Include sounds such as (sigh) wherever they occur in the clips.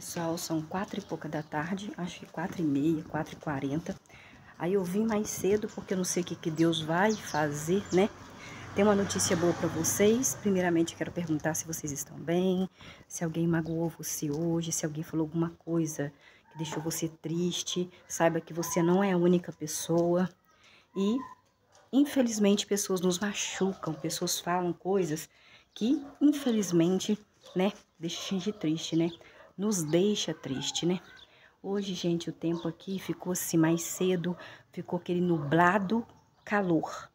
Pessoal, são quatro e pouca da tarde, acho que quatro e meia, quatro e quarenta. Aí eu vim mais cedo porque eu não sei o que, que Deus vai fazer, né? Tem uma notícia boa para vocês. Primeiramente, quero perguntar se vocês estão bem, se alguém magoou você hoje, se alguém falou alguma coisa que deixou você triste. Saiba que você não é a única pessoa. E, infelizmente, pessoas nos machucam, pessoas falam coisas que, infelizmente, né, deixam a gente triste, né? nos deixa triste, né? Hoje, gente, o tempo aqui ficou assim mais cedo, ficou aquele nublado calor.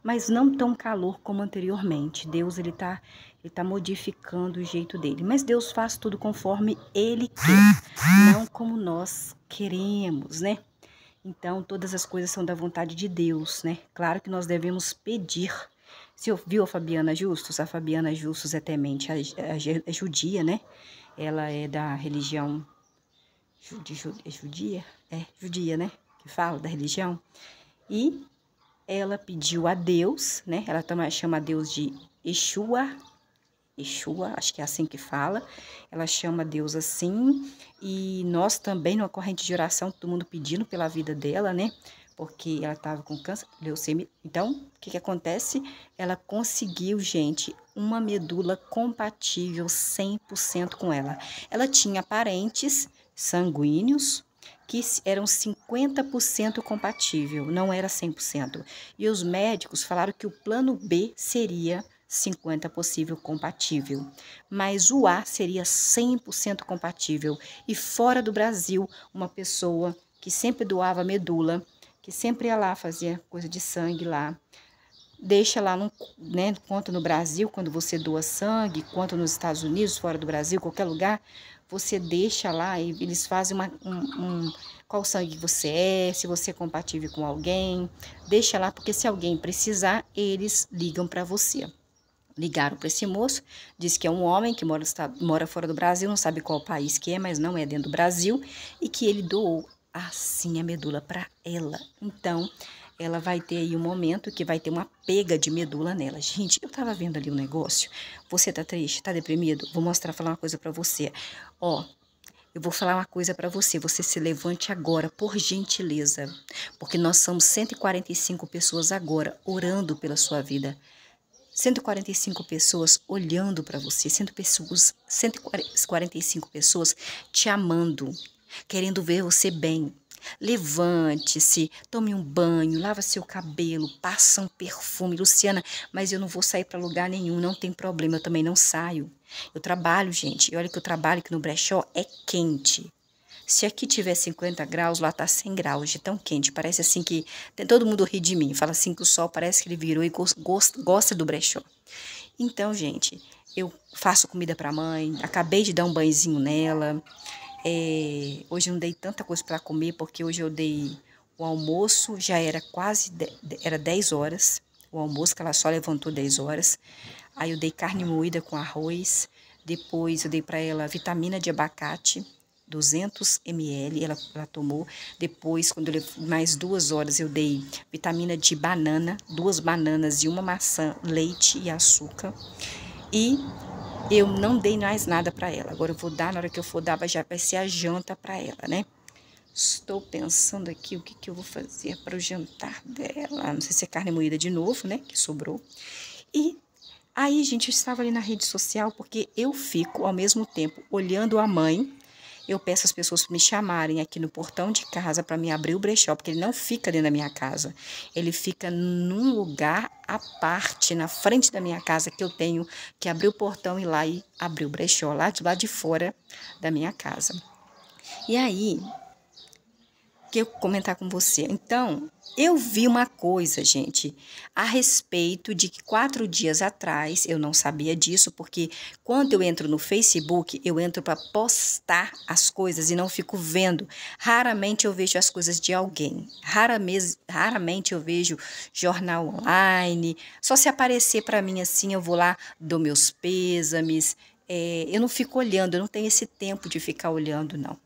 Mas não tão calor como anteriormente. Deus, ele tá, ele tá modificando o jeito dele. Mas Deus faz tudo conforme ele quer, não como nós queremos, né? Então, todas as coisas são da vontade de Deus, né? Claro que nós devemos pedir. Se ouviu a Fabiana Justus? A Fabiana Justus é temente, a, a, a é judia, né? ela é da religião é judia, é judia, né? Que fala da religião. E ela pediu a Deus, né? Ela também chama Deus de Yeshua, Yeshua, acho que é assim que fala. Ela chama Deus assim. E nós também, numa corrente de oração, todo mundo pedindo pela vida dela, né? Porque ela estava com câncer, leucemia. Então, o que, que acontece? Ela conseguiu, gente, uma medula compatível 100% com ela. Ela tinha parentes sanguíneos que eram 50% compatível, não era 100%. E os médicos falaram que o plano B seria 50 possível compatível, mas o A seria 100% compatível. E fora do Brasil, uma pessoa que sempre doava medula, que sempre ia lá fazer coisa de sangue lá, deixa lá, no, né, quanto no Brasil, quando você doa sangue, quanto nos Estados Unidos, fora do Brasil, qualquer lugar, você deixa lá e eles fazem uma, um, um, qual sangue você é, se você é compatível com alguém, deixa lá, porque se alguém precisar, eles ligam para você. Ligaram para esse moço, diz que é um homem que mora, mora fora do Brasil, não sabe qual país que é, mas não é dentro do Brasil, e que ele doou assim a medula para ela. Então, ela vai ter aí um momento que vai ter uma pega de medula nela. Gente, eu tava vendo ali um negócio. Você tá triste? Tá deprimido? Vou mostrar, falar uma coisa para você. Ó, eu vou falar uma coisa para você. Você se levante agora, por gentileza. Porque nós somos 145 pessoas agora orando pela sua vida. 145 pessoas olhando para você, 100 pessoas, 145 pessoas te amando, querendo ver você bem, Levante-se, tome um banho, lava seu cabelo, passa um perfume. Luciana, mas eu não vou sair para lugar nenhum, não tem problema, eu também não saio. Eu trabalho, gente, e olha que eu trabalho que no brechó é quente. Se aqui tiver 50 graus, lá tá 100 graus de tão quente. Parece assim que todo mundo ri de mim, fala assim que o sol parece que ele virou e gosta do brechó. Então, gente, eu faço comida para a mãe, acabei de dar um banhozinho nela. É, hoje eu não dei tanta coisa para comer, porque hoje eu dei o almoço, já era quase de, era 10 horas. O almoço, que ela só levantou 10 horas. Aí eu dei carne moída com arroz. Depois eu dei para ela vitamina de abacate, 200 ml, ela, ela tomou. Depois, quando eu, mais duas horas, eu dei vitamina de banana, duas bananas e uma maçã, leite e açúcar. E eu não dei mais nada para ela. Agora eu vou dar, na hora que eu for dar, já vai ser a janta para ela, né? Estou pensando aqui o que, que eu vou fazer para o jantar dela. Não sei se é carne moída de novo, né? Que sobrou. E aí, gente, eu estava ali na rede social porque eu fico ao mesmo tempo olhando a mãe eu peço às pessoas me chamarem aqui no portão de casa para me abrir o brechó, porque ele não fica dentro da minha casa. Ele fica num lugar à parte, na frente da minha casa, que eu tenho que abrir o portão e lá e abrir o brechó, lá de, lá de fora da minha casa. E aí, que eu comentar com você. Então, eu vi uma coisa, gente, a respeito de que quatro dias atrás, eu não sabia disso, porque quando eu entro no Facebook, eu entro para postar as coisas e não fico vendo. Raramente eu vejo as coisas de alguém. Raramente, raramente eu vejo jornal online. Só se aparecer para mim assim, eu vou lá, dou meus pêsames. É, eu não fico olhando, eu não tenho esse tempo de ficar olhando, não.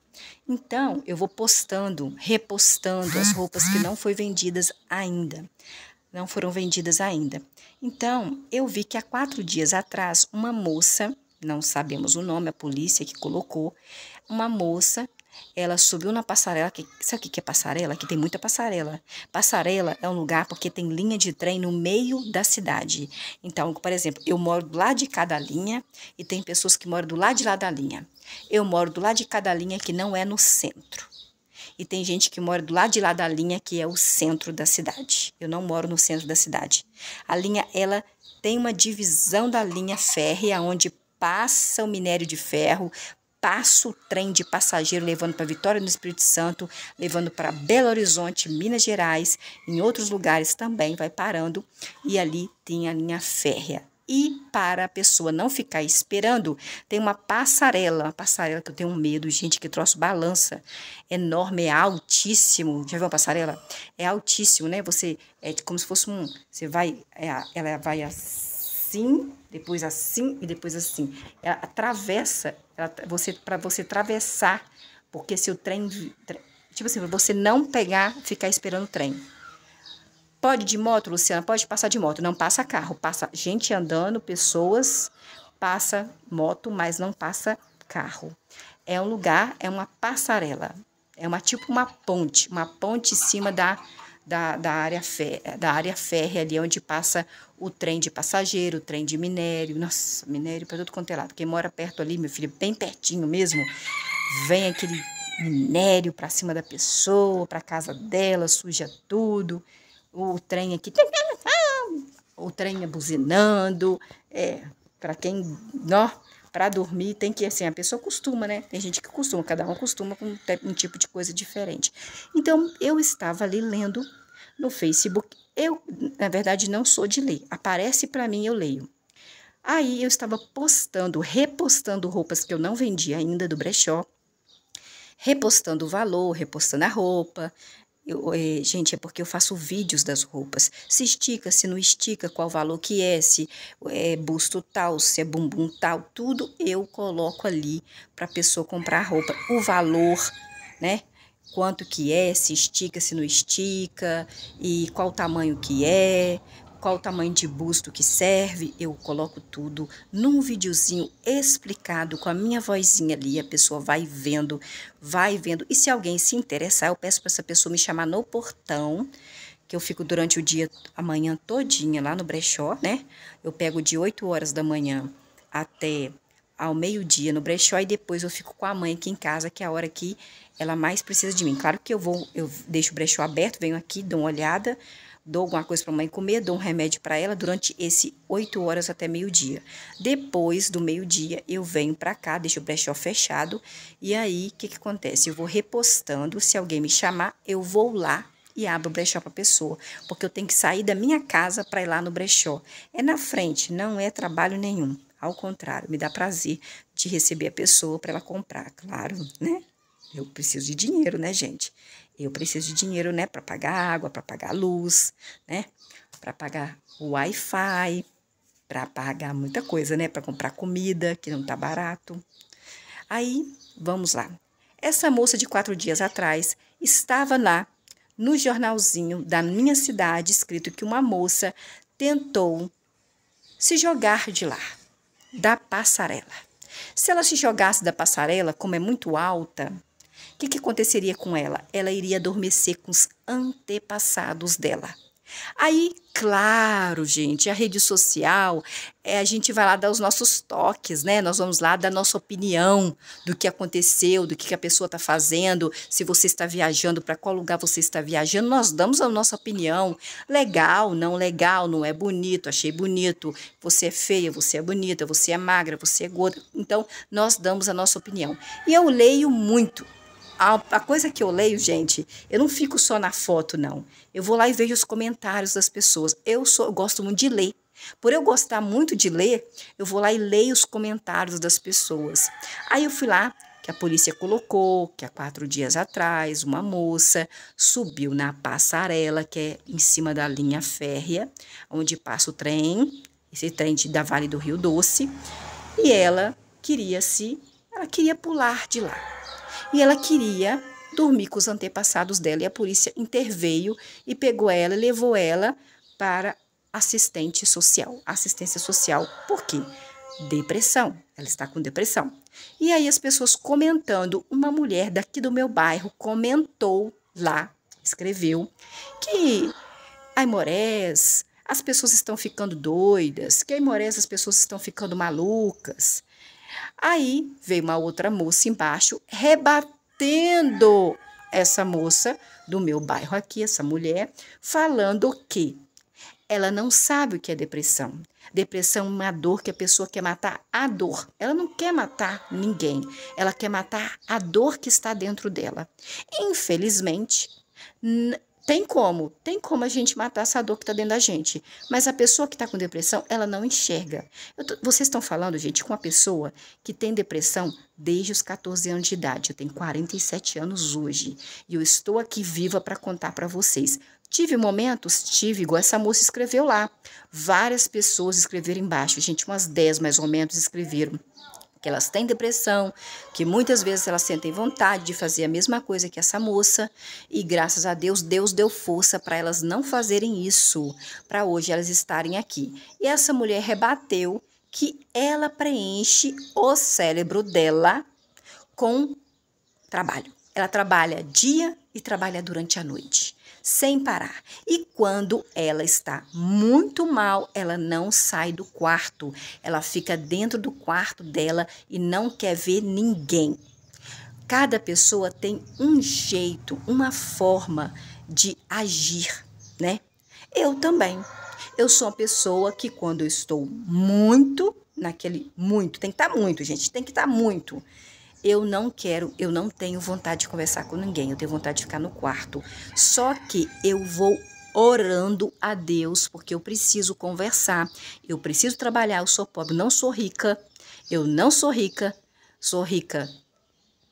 Então, eu vou postando, repostando as roupas que não foram vendidas ainda. Não foram vendidas ainda. Então, eu vi que há quatro dias atrás, uma moça, não sabemos o nome, a polícia que colocou, uma moça ela subiu na passarela. Que, sabe o que é passarela? Que tem muita passarela. Passarela é um lugar porque tem linha de trem no meio da cidade. Então, por exemplo, eu moro do lado de cada linha e tem pessoas que moram do lado de lá da linha. Eu moro do lado de cada linha que não é no centro. E tem gente que mora do lado de lá da linha que é o centro da cidade. Eu não moro no centro da cidade. A linha, ela tem uma divisão da linha férrea onde passa o minério de ferro, passa o trem de passageiro levando para Vitória do Espírito Santo, levando para Belo Horizonte, Minas Gerais, em outros lugares também vai parando e ali tem a linha férrea. E para a pessoa não ficar esperando, tem uma passarela, uma passarela que eu tenho medo, gente, que troço balança, enorme, é altíssimo. Já viu uma passarela? É altíssimo, né? Você é como se fosse um, você vai, é, ela vai assim depois assim e depois assim. Ela atravessa, ela, você para você atravessar, porque se o trem tipo assim, você não pegar, ficar esperando o trem. Pode de moto, Luciana, pode passar de moto, não passa carro, passa gente andando, pessoas, passa moto, mas não passa carro. É um lugar, é uma passarela, é uma tipo uma ponte, uma ponte em cima da da, da, área fé, da área férrea, ali onde passa o trem de passageiro, o trem de minério. Nossa, minério para todo quanto é lado. Quem mora perto ali, meu filho, bem pertinho mesmo, vem aquele minério para cima da pessoa, para casa dela, suja tudo. O trem aqui. O trem é buzinando. É, para quem. Não, para dormir tem que, assim, a pessoa costuma, né? Tem gente que costuma, cada um costuma com um tipo de coisa diferente. Então, eu estava ali lendo no Facebook. Eu, na verdade, não sou de ler. Aparece para mim, eu leio. Aí eu estava postando, repostando roupas que eu não vendia ainda do brechó, repostando o valor, repostando a roupa, eu, é, gente, é porque eu faço vídeos das roupas. Se estica, se não estica, qual valor que é, se é busto tal, se é bumbum tal, tudo eu coloco ali para a pessoa comprar a roupa. O valor, né? Quanto que é, se estica, se não estica, e qual tamanho que é, qual o tamanho de busto que serve, eu coloco tudo num videozinho explicado com a minha vozinha ali, a pessoa vai vendo, vai vendo. E se alguém se interessar, eu peço para essa pessoa me chamar no portão, que eu fico durante o dia, a manhã todinha lá no brechó, né? Eu pego de 8 horas da manhã até ao meio-dia no brechó e depois eu fico com a mãe aqui em casa, que é a hora que ela mais precisa de mim. Claro que eu vou, eu deixo o brechó aberto, venho aqui, dou uma olhada, dou alguma coisa para a mãe comer, dou um remédio para ela durante esse 8 horas até meio-dia. Depois do meio-dia, eu venho para cá, deixo o brechó fechado, e aí o que, que acontece? Eu vou repostando, se alguém me chamar, eu vou lá e abro o brechó para a pessoa, porque eu tenho que sair da minha casa para ir lá no brechó. É na frente, não é trabalho nenhum. Ao contrário, me dá prazer de receber a pessoa para ela comprar, claro, né? Eu preciso de dinheiro, né, gente? Eu preciso de dinheiro, né, para pagar água, para pagar luz, né, para pagar o Wi-Fi, para pagar muita coisa, né, para comprar comida que não tá barato. Aí, vamos lá. Essa moça de quatro dias atrás estava lá no jornalzinho da minha cidade escrito que uma moça tentou se jogar de lá, da passarela. Se ela se jogasse da passarela, como é muito alta, o que, que aconteceria com ela? Ela iria adormecer com os antepassados dela. Aí, claro, gente, a rede social, é, a gente vai lá dar os nossos toques, né? Nós vamos lá dar nossa opinião do que aconteceu, do que, que a pessoa está fazendo, se você está viajando, para qual lugar você está viajando. Nós damos a nossa opinião. Legal, não legal, não é bonito, achei bonito, você é feia, você é bonita, você é magra, você é gorda. Então, nós damos a nossa opinião. E eu leio muito a, a, coisa que eu leio, gente, eu não fico só na foto, não. Eu vou lá e vejo os comentários das pessoas. Eu, sou, eu gosto muito de ler. Por eu gostar muito de ler, eu vou lá e leio os comentários das pessoas. Aí eu fui lá, que a polícia colocou, que há quatro dias atrás uma moça subiu na passarela, que é em cima da linha férrea, onde passa o trem, esse trem da Vale do Rio Doce, e ela queria se, ela queria pular de lá e ela queria dormir com os antepassados dela. E a polícia interveio e pegou ela, levou ela para assistente social, assistência social. Por quê? Depressão. Ela está com depressão. E aí as pessoas comentando, uma mulher daqui do meu bairro comentou lá, escreveu que Aimorés, as pessoas estão ficando doidas, que Aimorés as pessoas estão ficando malucas. Aí veio uma outra moça embaixo rebatendo essa moça do meu bairro aqui, essa mulher, falando que ela não sabe o que é depressão. Depressão é uma dor que a pessoa quer matar a dor. Ela não quer matar ninguém, ela quer matar a dor que está dentro dela. Infelizmente, tem como, tem como a gente matar essa dor que está dentro da gente. Mas a pessoa que está com depressão, ela não enxerga. Tô, vocês estão falando, gente, com uma pessoa que tem depressão desde os 14 anos de idade. Eu tenho 47 anos hoje e eu estou aqui viva para contar para vocês. Tive momentos, tive, igual essa moça escreveu lá. Várias pessoas escreveram embaixo, gente, umas 10 mais ou menos escreveram que elas têm depressão, que muitas vezes elas sentem vontade de fazer a mesma coisa que essa moça, e graças a Deus, Deus deu força para elas não fazerem isso, para hoje elas estarem aqui. E essa mulher rebateu que ela preenche o cérebro dela com trabalho. Ela trabalha dia e trabalha durante a noite sem parar. E quando ela está muito mal, ela não sai do quarto. Ela fica dentro do quarto dela e não quer ver ninguém. Cada pessoa tem um jeito, uma forma de agir, né? Eu também. Eu sou uma pessoa que quando eu estou muito naquele muito, tem que estar tá muito, gente, tem que estar tá muito eu não quero, eu não tenho vontade de conversar com ninguém, eu tenho vontade de ficar no quarto. Só que eu vou orando a Deus, porque eu preciso conversar, eu preciso trabalhar, eu sou pobre, não sou rica, eu não sou rica, sou rica.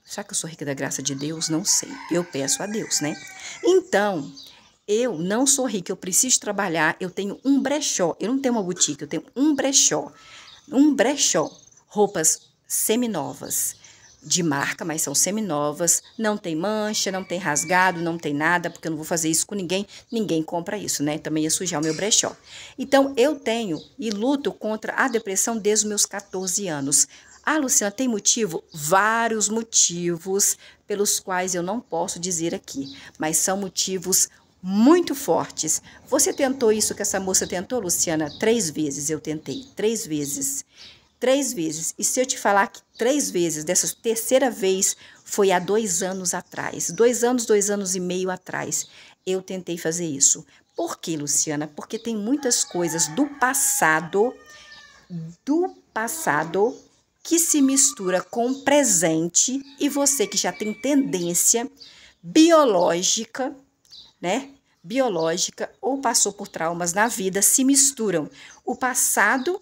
Será que eu sou rica da graça de Deus? Não sei. Eu peço a Deus, né? Então, eu não sou rica, eu preciso trabalhar, eu tenho um brechó, eu não tenho uma boutique, eu tenho um brechó. Um brechó, roupas seminovas, de marca, mas são seminovas, não tem mancha, não tem rasgado, não tem nada, porque eu não vou fazer isso com ninguém, ninguém compra isso, né? Também ia sujar o meu brechó. Então, eu tenho e luto contra a depressão desde os meus 14 anos. Ah, Luciana, tem motivo? Vários motivos pelos quais eu não posso dizer aqui, mas são motivos muito fortes. Você tentou isso que essa moça tentou, Luciana? Três vezes eu tentei, três vezes três vezes. E se eu te falar que três vezes, dessa terceira vez, foi há dois anos atrás. Dois anos, dois anos e meio atrás. Eu tentei fazer isso. Por quê, Luciana? Porque tem muitas coisas do passado, do passado, que se mistura com o presente e você que já tem tendência biológica, né? Biológica ou passou por traumas na vida se misturam. O passado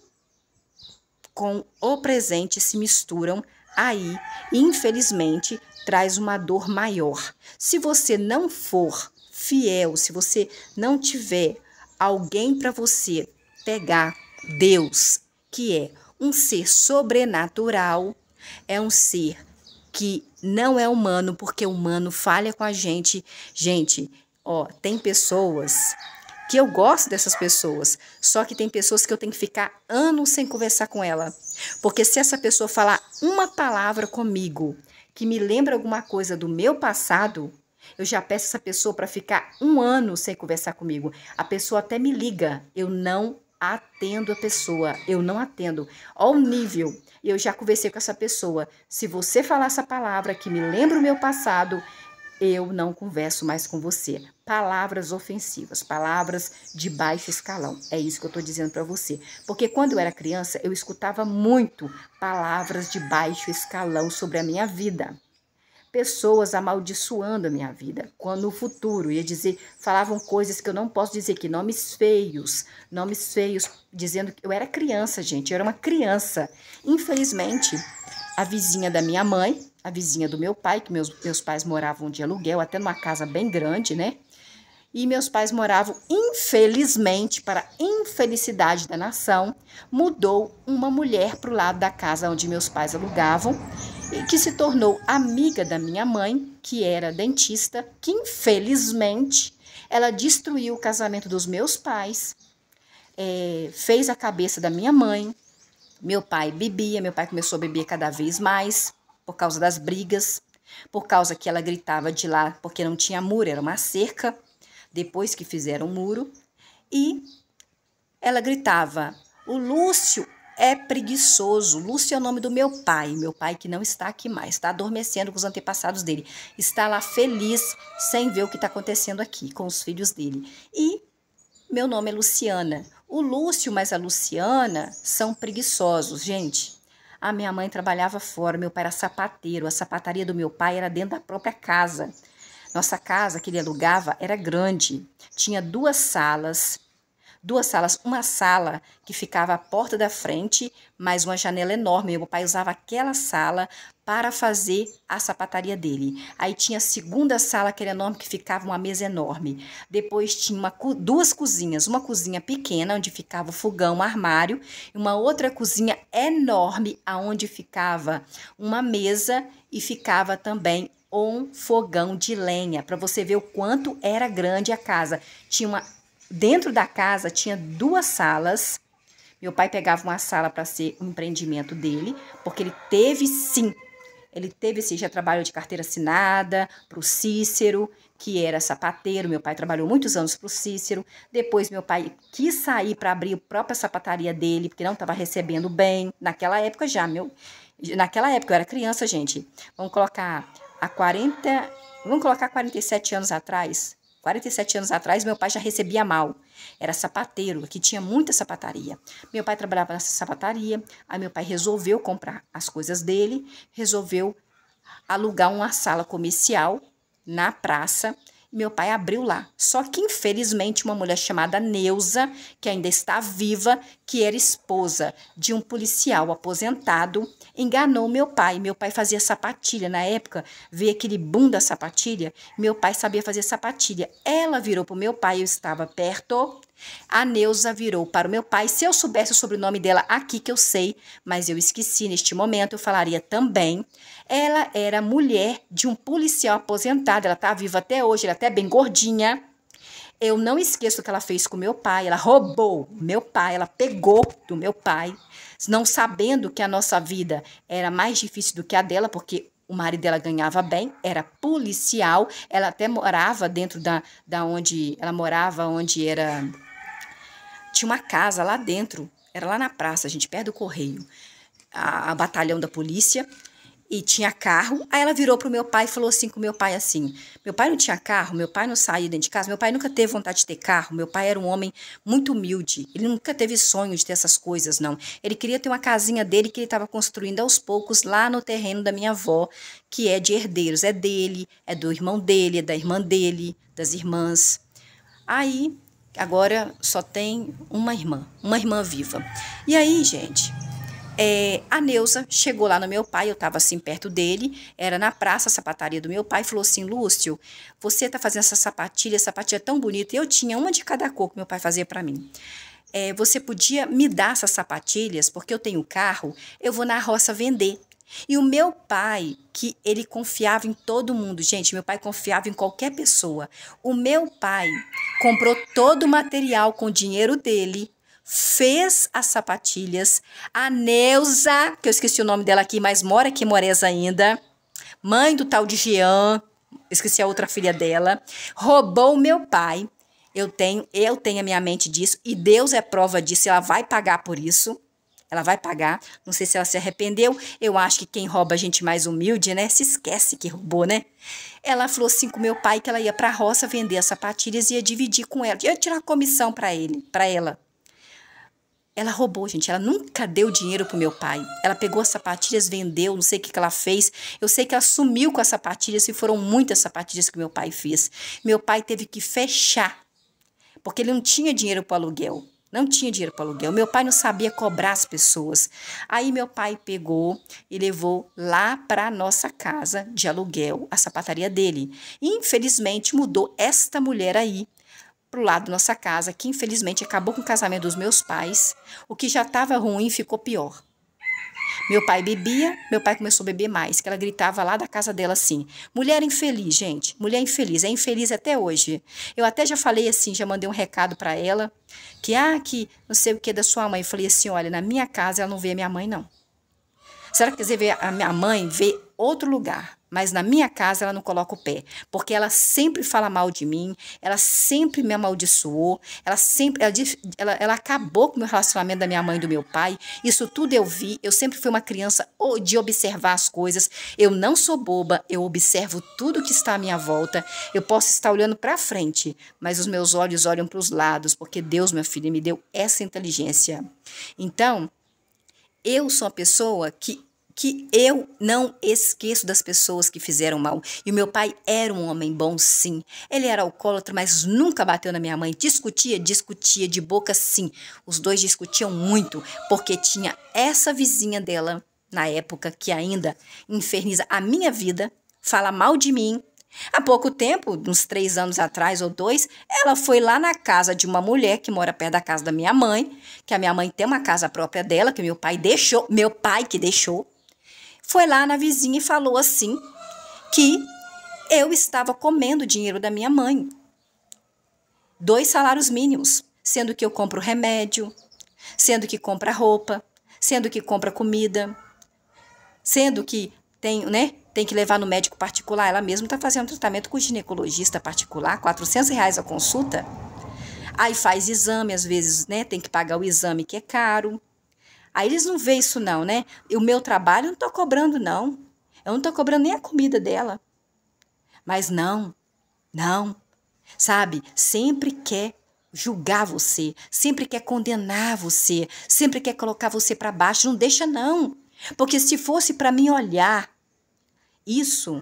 com o presente se misturam, aí, infelizmente, traz uma dor maior. Se você não for fiel, se você não tiver alguém para você pegar, Deus, que é um ser sobrenatural, é um ser que não é humano, porque o humano falha com a gente. Gente, ó, tem pessoas que eu gosto dessas pessoas. Só que tem pessoas que eu tenho que ficar anos sem conversar com ela. Porque se essa pessoa falar uma palavra comigo que me lembra alguma coisa do meu passado, eu já peço essa pessoa para ficar um ano sem conversar comigo. A pessoa até me liga, eu não atendo a pessoa, eu não atendo. o nível, eu já conversei com essa pessoa. Se você falar essa palavra que me lembra o meu passado, eu não converso mais com você palavras ofensivas, palavras de baixo escalão. É isso que eu estou dizendo para você. Porque quando eu era criança, eu escutava muito palavras de baixo escalão sobre a minha vida. Pessoas amaldiçoando a minha vida, quando o futuro ia dizer, falavam coisas que eu não posso dizer que nomes feios, nomes feios, dizendo que eu era criança, gente, eu era uma criança. Infelizmente, a vizinha da minha mãe, a vizinha do meu pai, que meus, meus pais moravam de aluguel, até numa casa bem grande, né? E meus pais moravam, infelizmente, para infelicidade da nação, mudou uma mulher para o lado da casa onde meus pais alugavam e que se tornou amiga da minha mãe, que era dentista, que infelizmente ela destruiu o casamento dos meus pais, é, fez a cabeça da minha mãe. Meu pai bebia, meu pai começou a beber cada vez mais por causa das brigas, por causa que ela gritava de lá porque não tinha muro, era uma cerca depois que fizeram o muro, e ela gritava: O Lúcio é preguiçoso. Lúcio é o nome do meu pai, meu pai que não está aqui mais, está adormecendo com os antepassados dele, está lá feliz sem ver o que está acontecendo aqui com os filhos dele. E meu nome é Luciana. O Lúcio mais a Luciana são preguiçosos, gente. A minha mãe trabalhava fora, meu pai era sapateiro, a sapataria do meu pai era dentro da própria casa. Nossa casa que ele alugava era grande, tinha duas salas, duas salas, uma sala que ficava à porta da frente, mais uma janela enorme. Meu pai usava aquela sala para fazer a sapataria dele. Aí tinha a segunda sala, que era enorme, que ficava uma mesa enorme. Depois tinha uma, duas cozinhas, uma cozinha pequena, onde ficava o fogão, o armário, e uma outra cozinha enorme, aonde ficava uma mesa e ficava também um fogão de lenha, para você ver o quanto era grande a casa. Tinha uma dentro da casa tinha duas salas. Meu pai pegava uma sala para ser o um empreendimento dele, porque ele teve sim. Ele teve sim, já trabalhou de carteira assinada para o Cícero, que era sapateiro. Meu pai trabalhou muitos anos para o Cícero. Depois, meu pai quis sair para abrir a própria sapataria dele, porque não estava recebendo bem. Naquela época já, meu. Naquela época, eu era criança, gente. Vamos colocar há 40, vamos colocar 47 anos atrás, 47 anos atrás, meu pai já recebia mal. Era sapateiro, que tinha muita sapataria. Meu pai trabalhava nessa sapataria, aí meu pai resolveu comprar as coisas dele, resolveu alugar uma sala comercial na praça meu pai abriu lá. Só que, infelizmente, uma mulher chamada Neuza, que ainda está viva, que era esposa de um policial aposentado, enganou meu pai. Meu pai fazia sapatilha. Na época, veio aquele boom da sapatilha. Meu pai sabia fazer sapatilha. Ela virou para o meu pai, eu estava perto, a Neuza virou para o meu pai. Se eu soubesse o sobrenome dela aqui, que eu sei, mas eu esqueci neste momento, eu falaria também. Ela era mulher de um policial aposentado, ela está viva até hoje, ela é até bem gordinha. Eu não esqueço o que ela fez com meu pai. Ela roubou meu pai, ela pegou do meu pai, não sabendo que a nossa vida era mais difícil do que a dela, porque o marido dela ganhava bem, era policial, ela até morava dentro da, da onde ela morava, onde era tinha uma casa lá dentro, era lá na praça, a gente, perto do correio, a, a batalhão da polícia, e tinha carro. Aí ela virou pro meu pai e falou assim com meu pai assim: "Meu pai não tinha carro, meu pai não saía dentro de casa, meu pai nunca teve vontade de ter carro, meu pai era um homem muito humilde, ele nunca teve sonho de ter essas coisas não. Ele queria ter uma casinha dele que ele estava construindo aos poucos lá no terreno da minha avó, que é de herdeiros, é dele, é do irmão dele, é da irmã dele, das irmãs. Aí Agora só tem uma irmã, uma irmã viva. E aí, gente, é, a Neuza chegou lá no meu pai, eu estava assim perto dele, era na praça, a sapataria do meu pai, falou assim, Lúcio, você tá fazendo essa sapatilha, essa sapatilha é tão bonita, eu tinha uma de cada cor que meu pai fazia para mim. É, você podia me dar essas sapatilhas, porque eu tenho carro, eu vou na roça vender. E o meu pai, que ele confiava em todo mundo, gente, meu pai confiava em qualquer pessoa. O meu pai comprou todo o material com o dinheiro dele, fez as sapatilhas. A Neuza, que eu esqueci o nome dela aqui, mas mora aqui em Moreza ainda, mãe do tal de Jean, esqueci a outra filha dela, roubou o meu pai. Eu tenho, eu tenho a minha mente disso e Deus é prova disso, ela vai pagar por isso. Ela vai pagar. Não sei se ela se arrependeu. Eu acho que quem rouba a gente mais humilde, né? Se esquece que roubou, né? Ela falou assim com meu pai que ela ia para a roça vender as sapatilhas e ia dividir com ela. Ia tirar comissão para ele, para ela. Ela roubou, gente. Ela nunca deu dinheiro pro meu pai. Ela pegou as sapatilhas, vendeu, não sei o que, que ela fez. Eu sei que ela sumiu com as sapatilhas e foram muitas sapatilhas que meu pai fez. Meu pai teve que fechar, porque ele não tinha dinheiro para aluguel. Não tinha dinheiro para aluguel. Meu pai não sabia cobrar as pessoas. Aí meu pai pegou e levou lá para nossa casa de aluguel a sapataria dele. E, infelizmente mudou esta mulher aí pro lado da nossa casa, que infelizmente acabou com o casamento dos meus pais. O que já estava ruim ficou pior. Meu pai bebia, meu pai começou a beber mais, que ela gritava lá da casa dela assim: mulher infeliz, gente, mulher infeliz, é infeliz até hoje. Eu até já falei assim, já mandei um recado para ela, que ah, que não sei o que da sua mãe. Eu falei assim: olha, na minha casa ela não vê a minha mãe, não. Será que quer dizer ver a minha mãe ver outro lugar? Mas na minha casa ela não coloca o pé, porque ela sempre fala mal de mim, ela sempre me amaldiçoou, ela sempre ela, ela, ela acabou com o meu relacionamento da minha mãe e do meu pai. Isso tudo eu vi, eu sempre fui uma criança de observar as coisas. Eu não sou boba, eu observo tudo que está à minha volta. Eu posso estar olhando para frente, mas os meus olhos olham para os lados, porque Deus, minha filha, me deu essa inteligência. Então, eu sou uma pessoa que que eu não esqueço das pessoas que fizeram mal. E o meu pai era um homem bom, sim. Ele era alcoólatra, mas nunca bateu na minha mãe. Discutia, discutia, de boca, sim. Os dois discutiam muito, porque tinha essa vizinha dela, na época, que ainda inferniza a minha vida, fala mal de mim, Há pouco tempo, uns três anos atrás ou dois, ela foi lá na casa de uma mulher que mora perto da casa da minha mãe, que a minha mãe tem uma casa própria dela, que meu pai deixou, meu pai que deixou foi lá na vizinha e falou assim que eu estava comendo o dinheiro da minha mãe. Dois salários mínimos, sendo que eu compro remédio, sendo que compra roupa, sendo que compra comida, sendo que tem, né, tem que levar no médico particular. Ela mesma está fazendo tratamento com ginecologista particular, 400 reais a consulta. Aí faz exame, às vezes, né, tem que pagar o exame que é caro. Aí eles não veem isso não, né? o meu trabalho eu não estou cobrando não. Eu não estou cobrando nem a comida dela. Mas não, não. Sabe? Sempre quer julgar você, sempre quer condenar você, sempre quer colocar você para baixo. Não deixa não. Porque se fosse para mim olhar isso,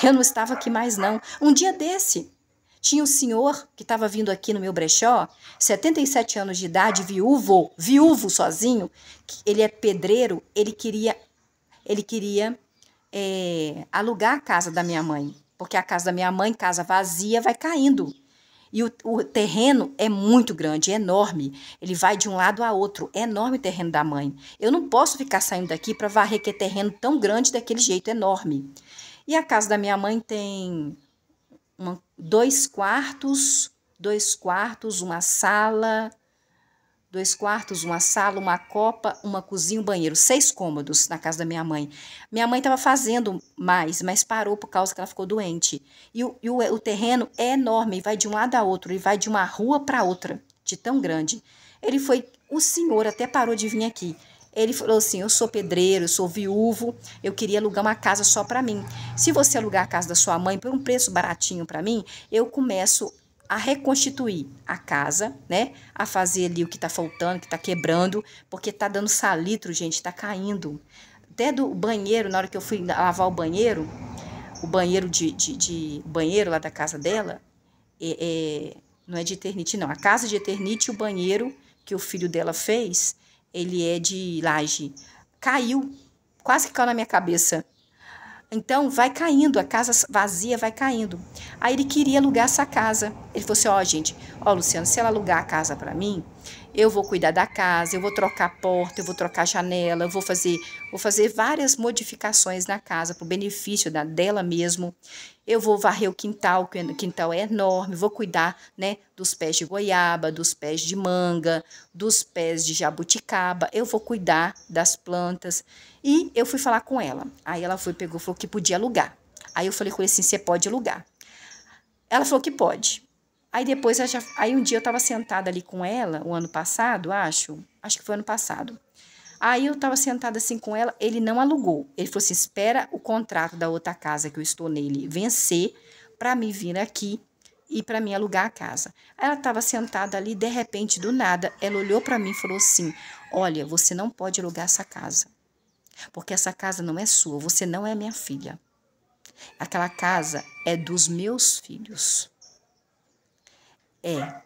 eu não estava aqui mais não. Um dia desse, tinha o senhor que estava vindo aqui no meu brechó, 77 anos de idade, viúvo, viúvo sozinho, ele é pedreiro, ele queria ele queria é, alugar a casa da minha mãe, porque a casa da minha mãe, casa vazia, vai caindo. E o, o, terreno é muito grande, é enorme. Ele vai de um lado a outro. É enorme o terreno da mãe. Eu não posso ficar saindo daqui para varrer que é terreno tão grande daquele jeito, enorme. E a casa da minha mãe tem uma, dois quartos, dois quartos, uma sala, dois quartos, uma sala, uma copa, uma cozinha, um banheiro, seis cômodos na casa da minha mãe. Minha mãe estava fazendo mais, mas parou por causa que ela ficou doente. E, o, e o, o terreno é enorme, vai de um lado a outro, e vai de uma rua para outra, de tão grande. Ele foi, o senhor até parou de vir aqui. Ele falou assim: Eu sou pedreiro, eu sou viúvo, eu queria alugar uma casa só para mim. Se você alugar a casa da sua mãe por um preço baratinho para mim, eu começo a reconstituir a casa, né? A fazer ali o que tá faltando, que tá quebrando, porque tá dando salitro, gente, tá caindo. Até do banheiro, na hora que eu fui lavar o banheiro, o banheiro de, de, de banheiro lá da casa dela, é, é, não é de Eternite, não. A casa de Eternite e o banheiro que o filho dela fez ele é de laje. Caiu, quase que caiu na minha cabeça. Então vai caindo, a casa vazia vai caindo. Aí ele queria alugar essa casa. Ele falou assim: "Ó, oh, gente, ó, Luciano, se ela alugar a casa para mim, eu vou cuidar da casa, eu vou trocar a porta, eu vou trocar a janela, eu vou fazer, vou fazer várias modificações na casa para o benefício da, dela mesmo. Eu vou varrer o quintal, que o quintal é enorme, vou cuidar, né, dos pés de goiaba, dos pés de manga, dos pés de jabuticaba, eu vou cuidar das plantas. E eu fui falar com ela. Aí ela foi pegou, falou que podia alugar. Aí eu falei com ele assim, você pode alugar? Ela falou que pode. Aí depois, já, aí um dia eu estava sentada ali com ela, o ano passado, acho, acho que foi ano passado. Aí eu estava sentada assim com ela, ele não alugou. Ele falou assim: espera o contrato da outra casa que eu estou nele vencer para me vir aqui e para me alugar a casa. Aí ela estava sentada ali, de repente, do nada, ela olhou para mim e falou assim: Olha, você não pode alugar essa casa, porque essa casa não é sua, você não é minha filha. Aquela casa é dos meus filhos. É,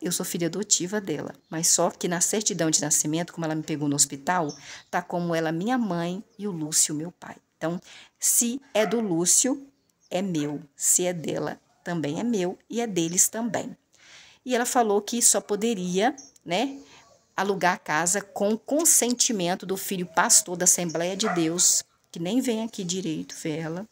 eu sou filha adotiva dela, mas só que na certidão de nascimento, como ela me pegou no hospital, tá como ela minha mãe e o Lúcio meu pai. Então, se é do Lúcio, é meu. Se é dela, também é meu e é deles também. E ela falou que só poderia, né, alugar a casa com consentimento do filho pastor da Assembleia de Deus, que nem vem aqui direito ver ela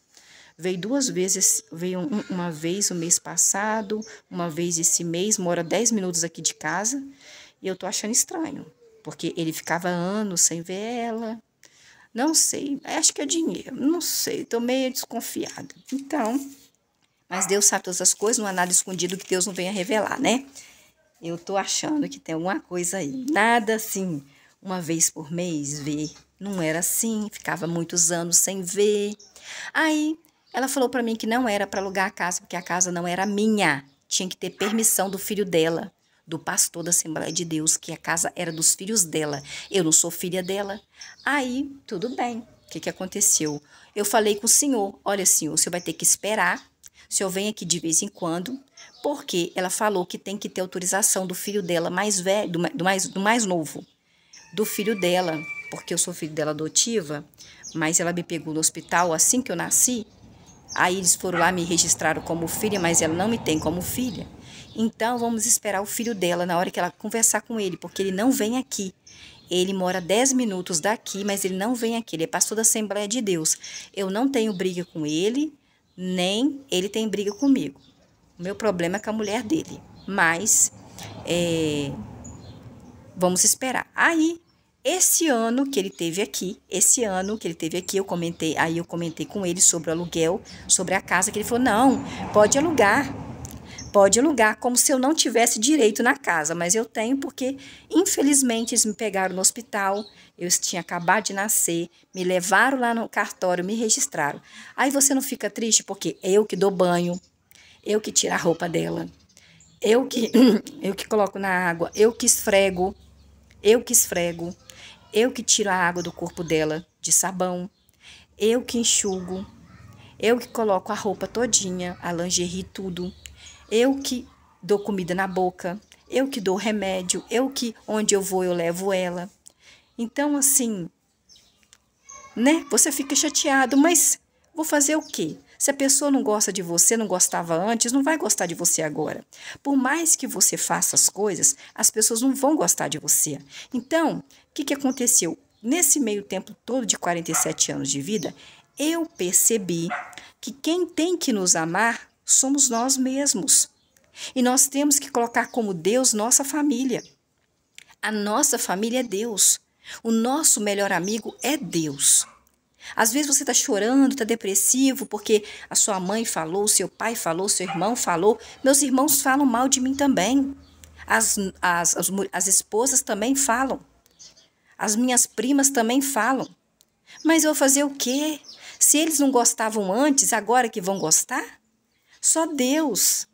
Veio duas vezes, veio uma vez o mês passado, uma vez esse mês, mora 10 minutos aqui de casa. E eu tô achando estranho, porque ele ficava anos sem ver ela. Não sei, acho que é dinheiro, não sei, tô meio desconfiada. Então, mas Deus sabe todas as coisas, não há nada escondido que Deus não venha revelar, né? Eu tô achando que tem alguma coisa aí. Nada assim, uma vez por mês ver. Não era assim, ficava muitos anos sem ver. Aí ela falou para mim que não era para alugar a casa, porque a casa não era minha. Tinha que ter permissão do filho dela, do pastor da Assembleia de Deus, que a casa era dos filhos dela. Eu não sou filha dela. Aí, tudo bem. O que, que aconteceu? Eu falei com o senhor: olha, senhor, o senhor vai ter que esperar. O senhor vem aqui de vez em quando, porque ela falou que tem que ter autorização do filho dela mais velho, do mais, do mais novo, do filho dela, porque eu sou filho dela adotiva, mas ela me pegou no hospital assim que eu nasci Aí eles foram lá, me registraram como filha, mas ela não me tem como filha. Então vamos esperar o filho dela na hora que ela conversar com ele, porque ele não vem aqui. Ele mora 10 minutos daqui, mas ele não vem aqui. Ele é pastor da Assembleia de Deus. Eu não tenho briga com ele, nem ele tem briga comigo. O meu problema é com a mulher dele. Mas é, vamos esperar. Aí esse ano que ele teve aqui, esse ano que ele teve aqui, eu comentei, aí eu comentei com ele sobre o aluguel, sobre a casa, que ele falou: "Não, pode alugar. Pode alugar como se eu não tivesse direito na casa, mas eu tenho porque infelizmente eles me pegaram no hospital, eu tinha acabado de nascer, me levaram lá no cartório, me registraram. Aí você não fica triste porque eu que dou banho, eu que tiro a roupa dela, eu que (clears throat) eu que coloco na água, eu que esfrego, eu que esfrego, eu que tiro a água do corpo dela de sabão, eu que enxugo, eu que coloco a roupa todinha, a lingerie tudo, eu que dou comida na boca, eu que dou remédio, eu que onde eu vou eu levo ela. Então assim, né? Você fica chateado, mas vou fazer o quê? Se a pessoa não gosta de você, não gostava antes, não vai gostar de você agora. Por mais que você faça as coisas, as pessoas não vão gostar de você. Então, o que, que aconteceu? Nesse meio tempo todo de 47 anos de vida, eu percebi que quem tem que nos amar somos nós mesmos. E nós temos que colocar como Deus nossa família. A nossa família é Deus. O nosso melhor amigo é Deus. Às vezes você está chorando, está depressivo porque a sua mãe falou, seu pai falou, seu irmão falou. Meus irmãos falam mal de mim também. As, as, as, as esposas também falam. As minhas primas também falam. Mas eu vou fazer o quê? Se eles não gostavam antes, agora que vão gostar? Só Deus.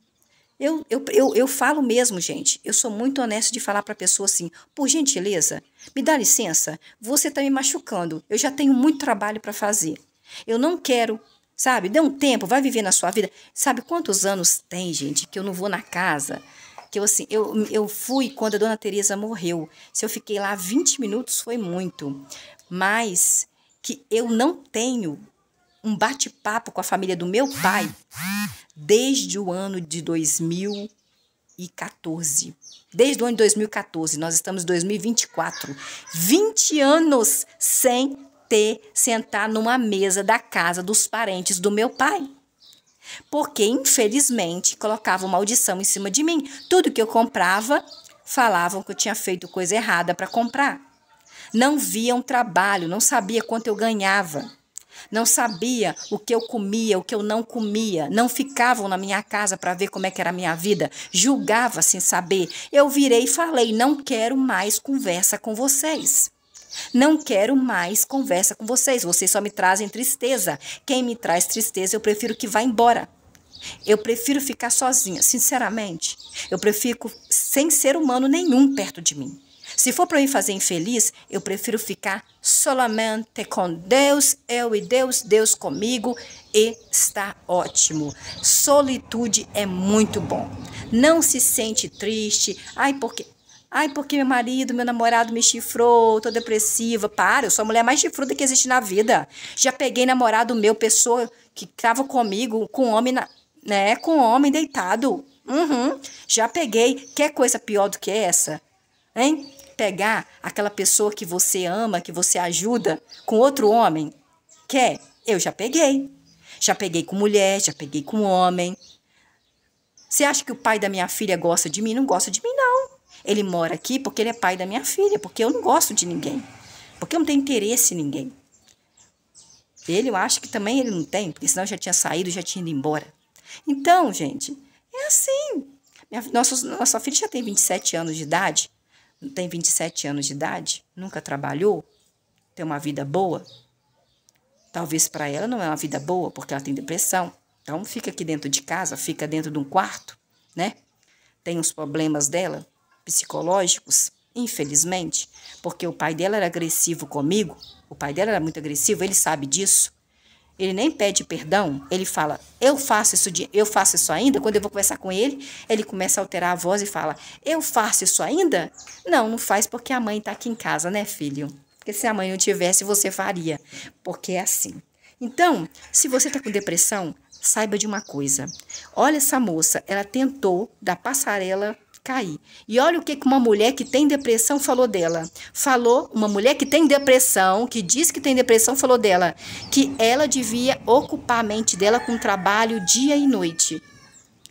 Eu, eu, eu, eu falo mesmo, gente. Eu sou muito honesto de falar para a pessoa assim: por gentileza, me dá licença, você está me machucando. Eu já tenho muito trabalho para fazer. Eu não quero sabe? Dê um tempo, vai viver na sua vida. Sabe quantos anos tem, gente, que eu não vou na casa? Que eu, assim, eu, eu fui quando a dona Teresa morreu. Se eu fiquei lá 20 minutos, foi muito. Mas que eu não tenho um bate-papo com a família do meu pai desde o ano de 2014. Desde o ano de 2014, nós estamos em 2024. 20 anos sem ter sentar numa mesa da casa dos parentes do meu pai. Porque, infelizmente, colocava uma maldição em cima de mim. Tudo que eu comprava, falavam que eu tinha feito coisa errada para comprar. Não via um trabalho, não sabia quanto eu ganhava não sabia o que eu comia, o que eu não comia, não ficavam na minha casa para ver como é que era a minha vida, julgava sem saber. Eu virei e falei: não quero mais conversa com vocês. Não quero mais conversa com vocês, vocês só me trazem tristeza. Quem me traz tristeza, eu prefiro que vá embora. Eu prefiro ficar sozinha, sinceramente. Eu prefiro sem ser humano nenhum perto de mim. Se for para me fazer infeliz, eu prefiro ficar solamente com Deus, eu e Deus, Deus comigo e está ótimo. Solitude é muito bom. Não se sente triste, ai porque Ai, porque meu marido, meu namorado me chifrou, tô depressiva. Para, eu sou a mulher mais chifruda que existe na vida. Já peguei namorado meu, pessoa que tava comigo, com homem, na, né? Com homem deitado. Uhum. Já peguei. Quer coisa pior do que essa? Hein? pegar aquela pessoa que você ama, que você ajuda, com outro homem? Quer? Eu já peguei. Já peguei com mulher, já peguei com homem. Você acha que o pai da minha filha gosta de mim? Não gosta de mim, não. Ele mora aqui porque ele é pai da minha filha, porque eu não gosto de ninguém. Porque eu não tenho interesse em ninguém. Ele, eu acho que também ele não tem, porque senão já tinha saído, já tinha ido embora. Então, gente, é assim. Minha, nossa, nossa filha já tem 27 anos de idade tem 27 anos de idade, nunca trabalhou, tem uma vida boa. Talvez para ela não é uma vida boa, porque ela tem depressão. Então fica aqui dentro de casa, fica dentro de um quarto, né? Tem os problemas dela, psicológicos, infelizmente, porque o pai dela era agressivo comigo, o pai dela era muito agressivo, ele sabe disso. Ele nem pede perdão, ele fala: "Eu faço isso, de, eu faço isso ainda". Quando eu vou conversar com ele, ele começa a alterar a voz e fala: "Eu faço isso ainda?". Não, não faz porque a mãe está aqui em casa, né, filho? Porque se a mãe não tivesse, você faria, porque é assim. Então, se você está com depressão, saiba de uma coisa. Olha essa moça, ela tentou da passarela cair. E olha o que uma mulher que tem depressão falou dela. Falou, uma mulher que tem depressão, que diz que tem depressão, falou dela que ela devia ocupar a mente dela com trabalho dia e noite.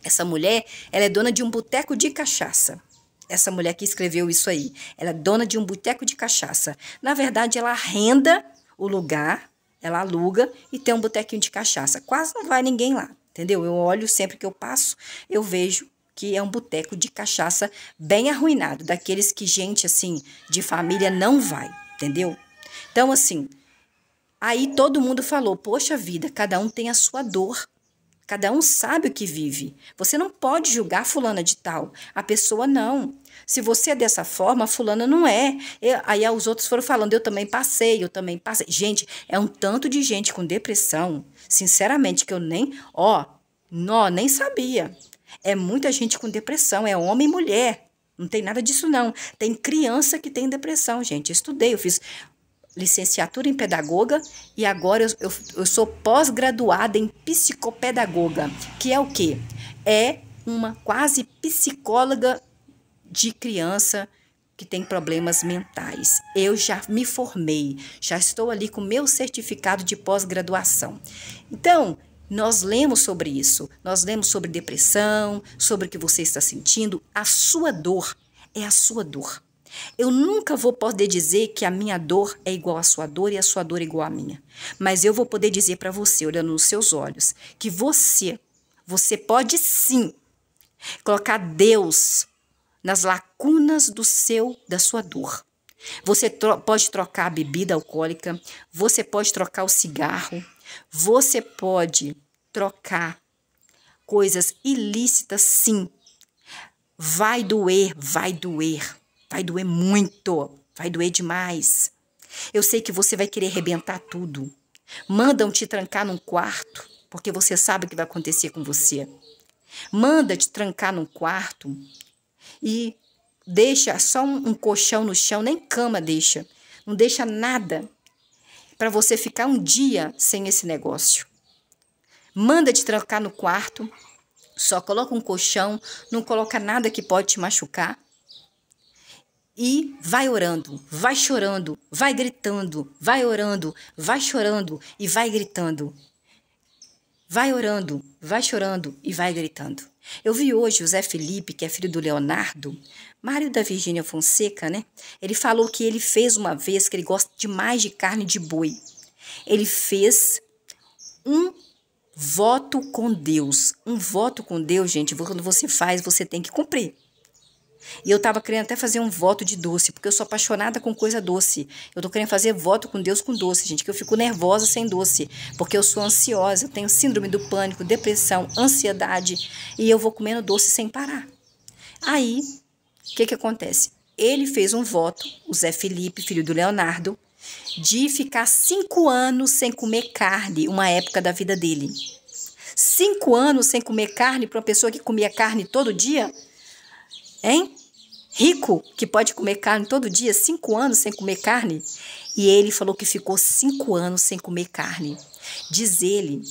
Essa mulher, ela é dona de um boteco de cachaça essa mulher que escreveu isso aí. Ela é dona de um boteco de cachaça. Na verdade, ela renda o lugar, ela aluga e tem um botequinho de cachaça. Quase não vai ninguém lá, entendeu? Eu olho sempre que eu passo, eu vejo que é um boteco de cachaça bem arruinado, daqueles que gente assim de família não vai, entendeu? Então assim, aí todo mundo falou: "Poxa vida, cada um tem a sua dor. Cada um sabe o que vive. Você não pode julgar fulana de tal, a pessoa não. Se você é dessa forma, fulana não é. Eu, aí os outros foram falando, eu também passei, eu também passei. Gente, é um tanto de gente com depressão, sinceramente que eu nem, ó, nó, nem sabia. É muita gente com depressão, é homem e mulher. Não tem nada disso, não. Tem criança que tem depressão, gente. Eu estudei, eu fiz licenciatura em pedagoga e agora eu, eu, eu sou pós-graduada em psicopedagoga, que é o quê? É uma quase psicóloga de criança que tem problemas mentais. Eu já me formei, já estou ali com meu certificado de pós-graduação. Então, nós lemos sobre isso, nós lemos sobre depressão, sobre o que você está sentindo, a sua dor é a sua dor. Eu nunca vou poder dizer que a minha dor é igual à sua dor e a sua dor é igual à minha. Mas eu vou poder dizer para você, olhando nos seus olhos, que você, você pode sim colocar Deus nas lacunas do seu, da sua dor. Você tro pode trocar a bebida alcoólica, você pode trocar o cigarro, você pode trocar coisas ilícitas, sim. Vai doer, vai doer, vai doer muito, vai doer demais. Eu sei que você vai querer arrebentar tudo. Mandam te trancar num quarto, porque você sabe o que vai acontecer com você. Manda te trancar num quarto e deixa só um, um colchão no chão, nem cama deixa. Não deixa nada para você ficar um dia sem esse negócio manda te trancar no quarto, só coloca um colchão, não coloca nada que pode te machucar. E vai orando, vai chorando, vai gritando, vai orando, vai chorando e vai gritando. Vai orando, vai chorando e vai gritando. Eu vi hoje o Zé Felipe, que é filho do Leonardo, Mário da Virgínia Fonseca, né? Ele falou que ele fez uma vez, que ele gosta demais de carne de boi. Ele fez um Voto com Deus. Um voto com Deus, gente, quando você faz, você tem que cumprir. E eu estava querendo até fazer um voto de doce, porque eu sou apaixonada com coisa doce. Eu tô querendo fazer voto com Deus com doce, gente, que eu fico nervosa sem doce, porque eu sou ansiosa, eu tenho síndrome do pânico, depressão, ansiedade, e eu vou comendo doce sem parar. Aí, o que que acontece? Ele fez um voto, o Zé Felipe, filho do Leonardo, de ficar cinco anos sem comer carne, uma época da vida dele. Cinco anos sem comer carne para uma pessoa que comia carne todo dia? Hein? Rico, que pode comer carne todo dia, cinco anos sem comer carne? E ele falou que ficou cinco anos sem comer carne. Diz ele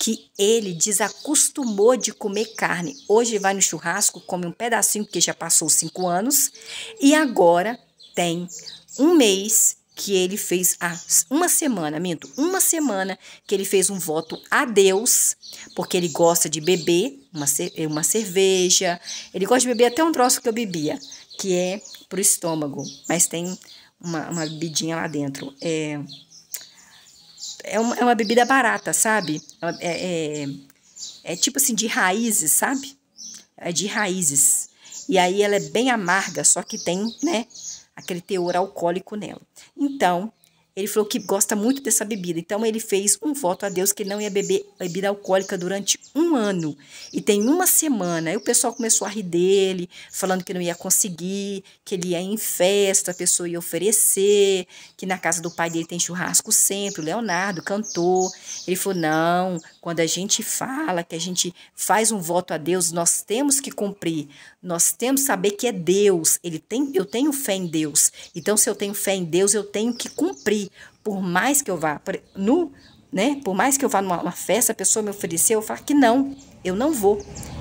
que ele desacostumou de comer carne. Hoje vai no churrasco, come um pedacinho, porque já passou cinco anos, e agora tem um mês que ele fez há uma semana, minto, uma semana que ele fez um voto a Deus, porque ele gosta de beber uma, uma cerveja, ele gosta de beber até um troço que eu bebia, que é pro estômago, mas tem uma, uma bebidinha lá dentro. É, é, uma, é uma bebida barata, sabe? É, é, é tipo assim, de raízes, sabe? É de raízes. E aí ela é bem amarga, só que tem, né, aquele teor alcoólico nela. Então, ele falou que gosta muito dessa bebida. Então, ele fez um voto a Deus que não ia beber bebida alcoólica durante um ano. E tem uma semana. Aí o pessoal começou a rir dele, falando que não ia conseguir, que ele ia em festa, a pessoa ia oferecer, que na casa do pai dele tem churrasco sempre. O Leonardo cantou. Ele falou: não, quando a gente fala que a gente faz um voto a Deus, nós temos que cumprir. Nós temos que saber que é Deus. Ele tem, eu tenho fé em Deus. Então, se eu tenho fé em Deus, eu tenho que cumprir. Por mais que eu vá no, né? Por mais que eu vá numa festa, a pessoa me ofereceu, eu falo que não, eu não vou,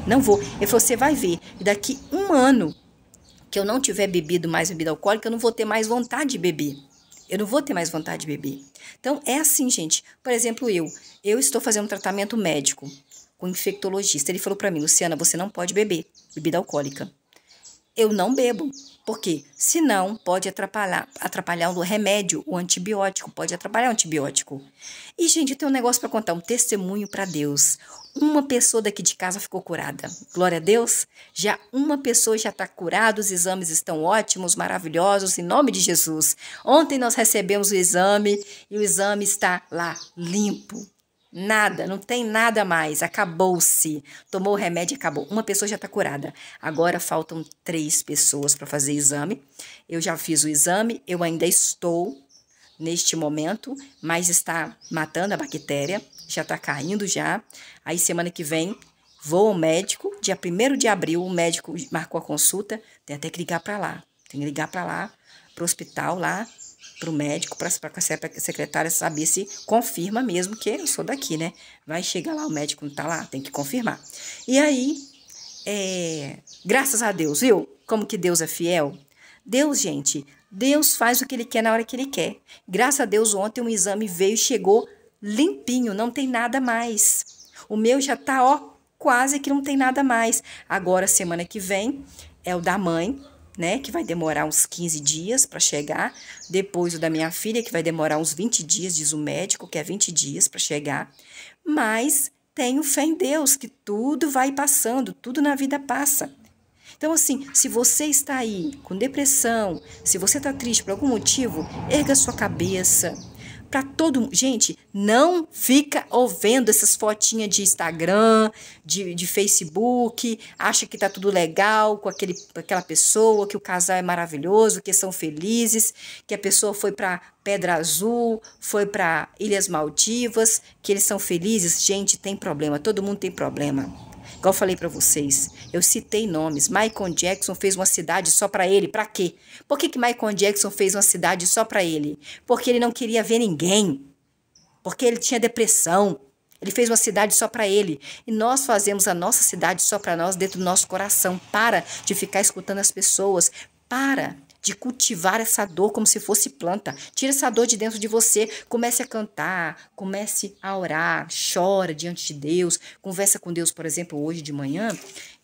não vou. Ele falou, você vai ver, daqui um ano que eu não tiver bebido mais bebida alcoólica, eu não vou ter mais vontade de beber. Eu não vou ter mais vontade de beber. Então, é assim, gente. Por exemplo, eu. Eu estou fazendo um tratamento médico com um infectologista. Ele falou para mim, Luciana, você não pode beber bebida alcoólica eu não bebo. Porque, senão, pode atrapalhar, atrapalhar o remédio, o antibiótico, pode atrapalhar o antibiótico. E, gente, tem um negócio para contar, um testemunho para Deus. Uma pessoa daqui de casa ficou curada. Glória a Deus. Já uma pessoa já está curada, os exames estão ótimos, maravilhosos, em nome de Jesus. Ontem nós recebemos o exame e o exame está lá, limpo, Nada, não tem nada mais. Acabou-se. Tomou o remédio e acabou. Uma pessoa já está curada. Agora faltam três pessoas para fazer exame. Eu já fiz o exame, eu ainda estou neste momento, mas está matando a bactéria, já está caindo já. Aí semana que vem vou ao médico, dia 1 de abril, o médico marcou a consulta, tem até que ligar para lá. Tem que ligar para lá, para o hospital lá, para o médico, para a secretária saber se confirma mesmo que eu sou daqui, né? Vai chegar lá, o médico não está lá, tem que confirmar. E aí, é, graças a Deus, viu? Como que Deus é fiel? Deus, gente, Deus faz o que ele quer na hora que ele quer. Graças a Deus, ontem um exame veio e chegou limpinho, não tem nada mais. O meu já tá, ó, quase que não tem nada mais. Agora, semana que vem, é o da mãe, né, que vai demorar uns 15 dias para chegar. Depois o da minha filha, que vai demorar uns 20 dias, diz o médico, que é 20 dias para chegar. Mas tenho fé em Deus que tudo vai passando, tudo na vida passa. Então, assim, se você está aí com depressão, se você está triste por algum motivo, erga sua cabeça, para todo mundo. Gente, não fica ouvindo essas fotinhas de Instagram, de, de Facebook, acha que tá tudo legal com aquele, aquela pessoa, que o casal é maravilhoso, que são felizes, que a pessoa foi para Pedra Azul, foi para Ilhas Maldivas, que eles são felizes. Gente, tem problema, todo mundo tem problema. Igual eu falei para vocês, eu citei nomes. Michael Jackson fez uma cidade só para ele. Para quê? Por que, que Michael Jackson fez uma cidade só para ele? Porque ele não queria ver ninguém. Porque ele tinha depressão. Ele fez uma cidade só para ele. E nós fazemos a nossa cidade só para nós, dentro do nosso coração. Para de ficar escutando as pessoas. Para de cultivar essa dor como se fosse planta. Tira essa dor de dentro de você, comece a cantar, comece a orar, chora diante de Deus, conversa com Deus, por exemplo, hoje de manhã.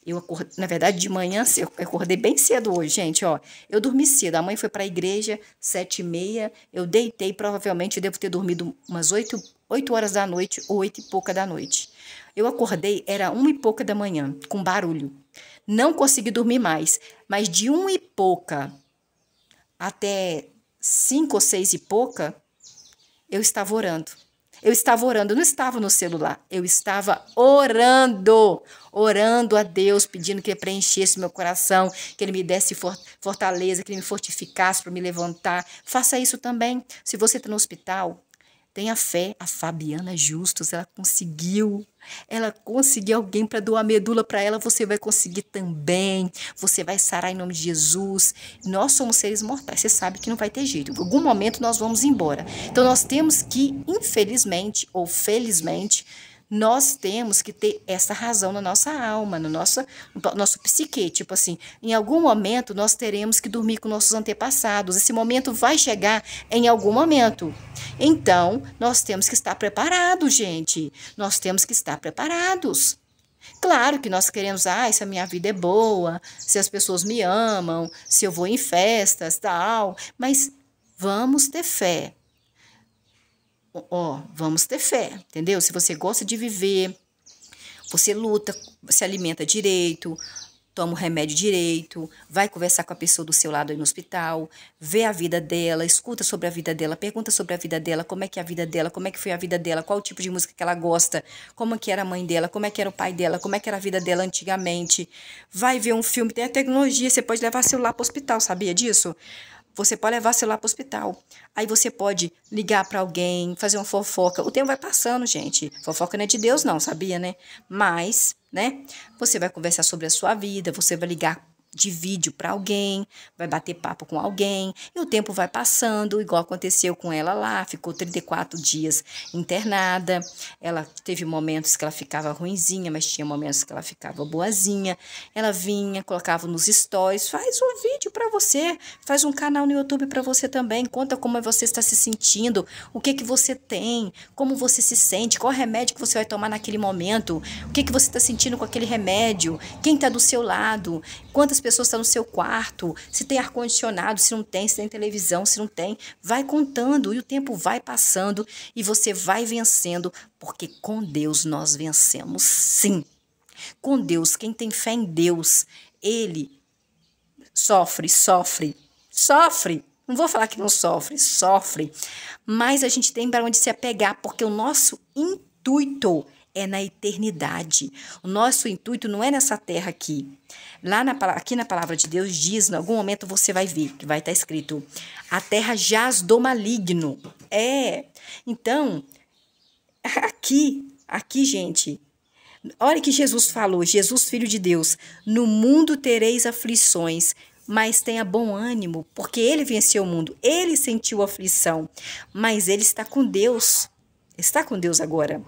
Eu acordei, na verdade, de manhã, eu acordei bem cedo hoje, gente, ó. Eu dormi cedo, a mãe foi para a igreja, sete e meia, eu deitei, provavelmente eu devo ter dormido umas oito, oito horas da noite ou oito e pouca da noite. Eu acordei, era uma e pouca da manhã, com barulho. Não consegui dormir mais, mas de uma e pouca até cinco ou seis e pouca, eu estava orando. Eu estava orando, eu não estava no celular, eu estava orando, orando a Deus, pedindo que ele preenchesse meu coração, que ele me desse fortaleza, que ele me fortificasse para me levantar. Faça isso também. Se você está no hospital, tenha fé. A Fabiana Justus, ela conseguiu ela conseguir alguém para doar medula para ela, você vai conseguir também. Você vai sarar em nome de Jesus. Nós somos seres mortais, você sabe que não vai ter jeito. Em algum momento nós vamos embora. Então nós temos que, infelizmente ou felizmente, nós temos que ter essa razão na nossa alma, no nosso, no nosso psique. Tipo assim, em algum momento nós teremos que dormir com nossos antepassados. Esse momento vai chegar em algum momento. Então, nós temos que estar preparados, gente. Nós temos que estar preparados. Claro que nós queremos, ah, se a minha vida é boa, se as pessoas me amam, se eu vou em festas, tal, mas vamos ter fé ó, vamos ter fé, entendeu? Se você gosta de viver, você luta, se alimenta direito, toma o remédio direito, vai conversar com a pessoa do seu lado aí no hospital, vê a vida dela, escuta sobre a vida dela, pergunta sobre a vida dela, como é que é a vida dela, como é que foi a vida dela, qual o tipo de música que ela gosta, como é que era a mãe dela, como é que era o pai dela, como é que era a vida dela antigamente. Vai ver um filme, tem a tecnologia, você pode levar celular para o hospital, sabia disso? Você pode levar celular para o hospital. Aí você pode ligar para alguém, fazer uma fofoca. O tempo vai passando, gente. Fofoca não é de Deus, não, sabia, né? Mas, né? Você vai conversar sobre a sua vida, você vai ligar de vídeo para alguém, vai bater papo com alguém, e o tempo vai passando, igual aconteceu com ela lá, ficou 34 dias internada. Ela teve momentos que ela ficava ruinzinha, mas tinha momentos que ela ficava boazinha. Ela vinha, colocava nos stories, faz um vídeo para você, faz um canal no YouTube para você também, conta como é você está se sentindo, o que que você tem, como você se sente, qual remédio que você vai tomar naquele momento, o que que você está sentindo com aquele remédio, quem está do seu lado, quantas as pessoas estão no seu quarto, se tem ar-condicionado, se não tem, se tem televisão, se não tem. Vai contando e o tempo vai passando e você vai vencendo, porque com Deus nós vencemos sim. Com Deus, quem tem fé em Deus, ele sofre, sofre, sofre. Não vou falar que não sofre, sofre. Mas a gente tem para onde se apegar, porque o nosso intuito é na eternidade. O nosso intuito não é nessa terra aqui. Lá na, aqui na palavra de Deus diz, em algum momento você vai ver que vai estar tá escrito: a terra jaz do maligno. É. Então, (laughs) aqui, aqui, gente, olha que Jesus falou, Jesus, filho de Deus: no mundo tereis aflições, mas tenha bom ânimo, porque ele venceu o mundo, ele sentiu aflição, mas ele está com Deus. Está com Deus agora.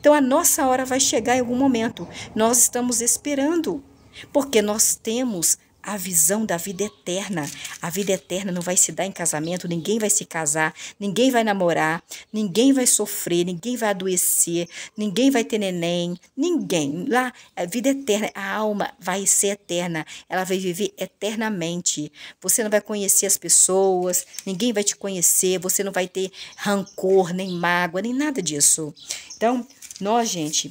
Então a nossa hora vai chegar em algum momento. Nós estamos esperando. Porque nós temos a visão da vida eterna. A vida eterna não vai se dar em casamento, ninguém vai se casar, ninguém vai namorar, ninguém vai sofrer, ninguém vai adoecer, ninguém vai ter neném, ninguém. Lá, a vida eterna, a alma vai ser eterna, ela vai viver eternamente. Você não vai conhecer as pessoas, ninguém vai te conhecer, você não vai ter rancor, nem mágoa, nem nada disso. Então, nós, gente,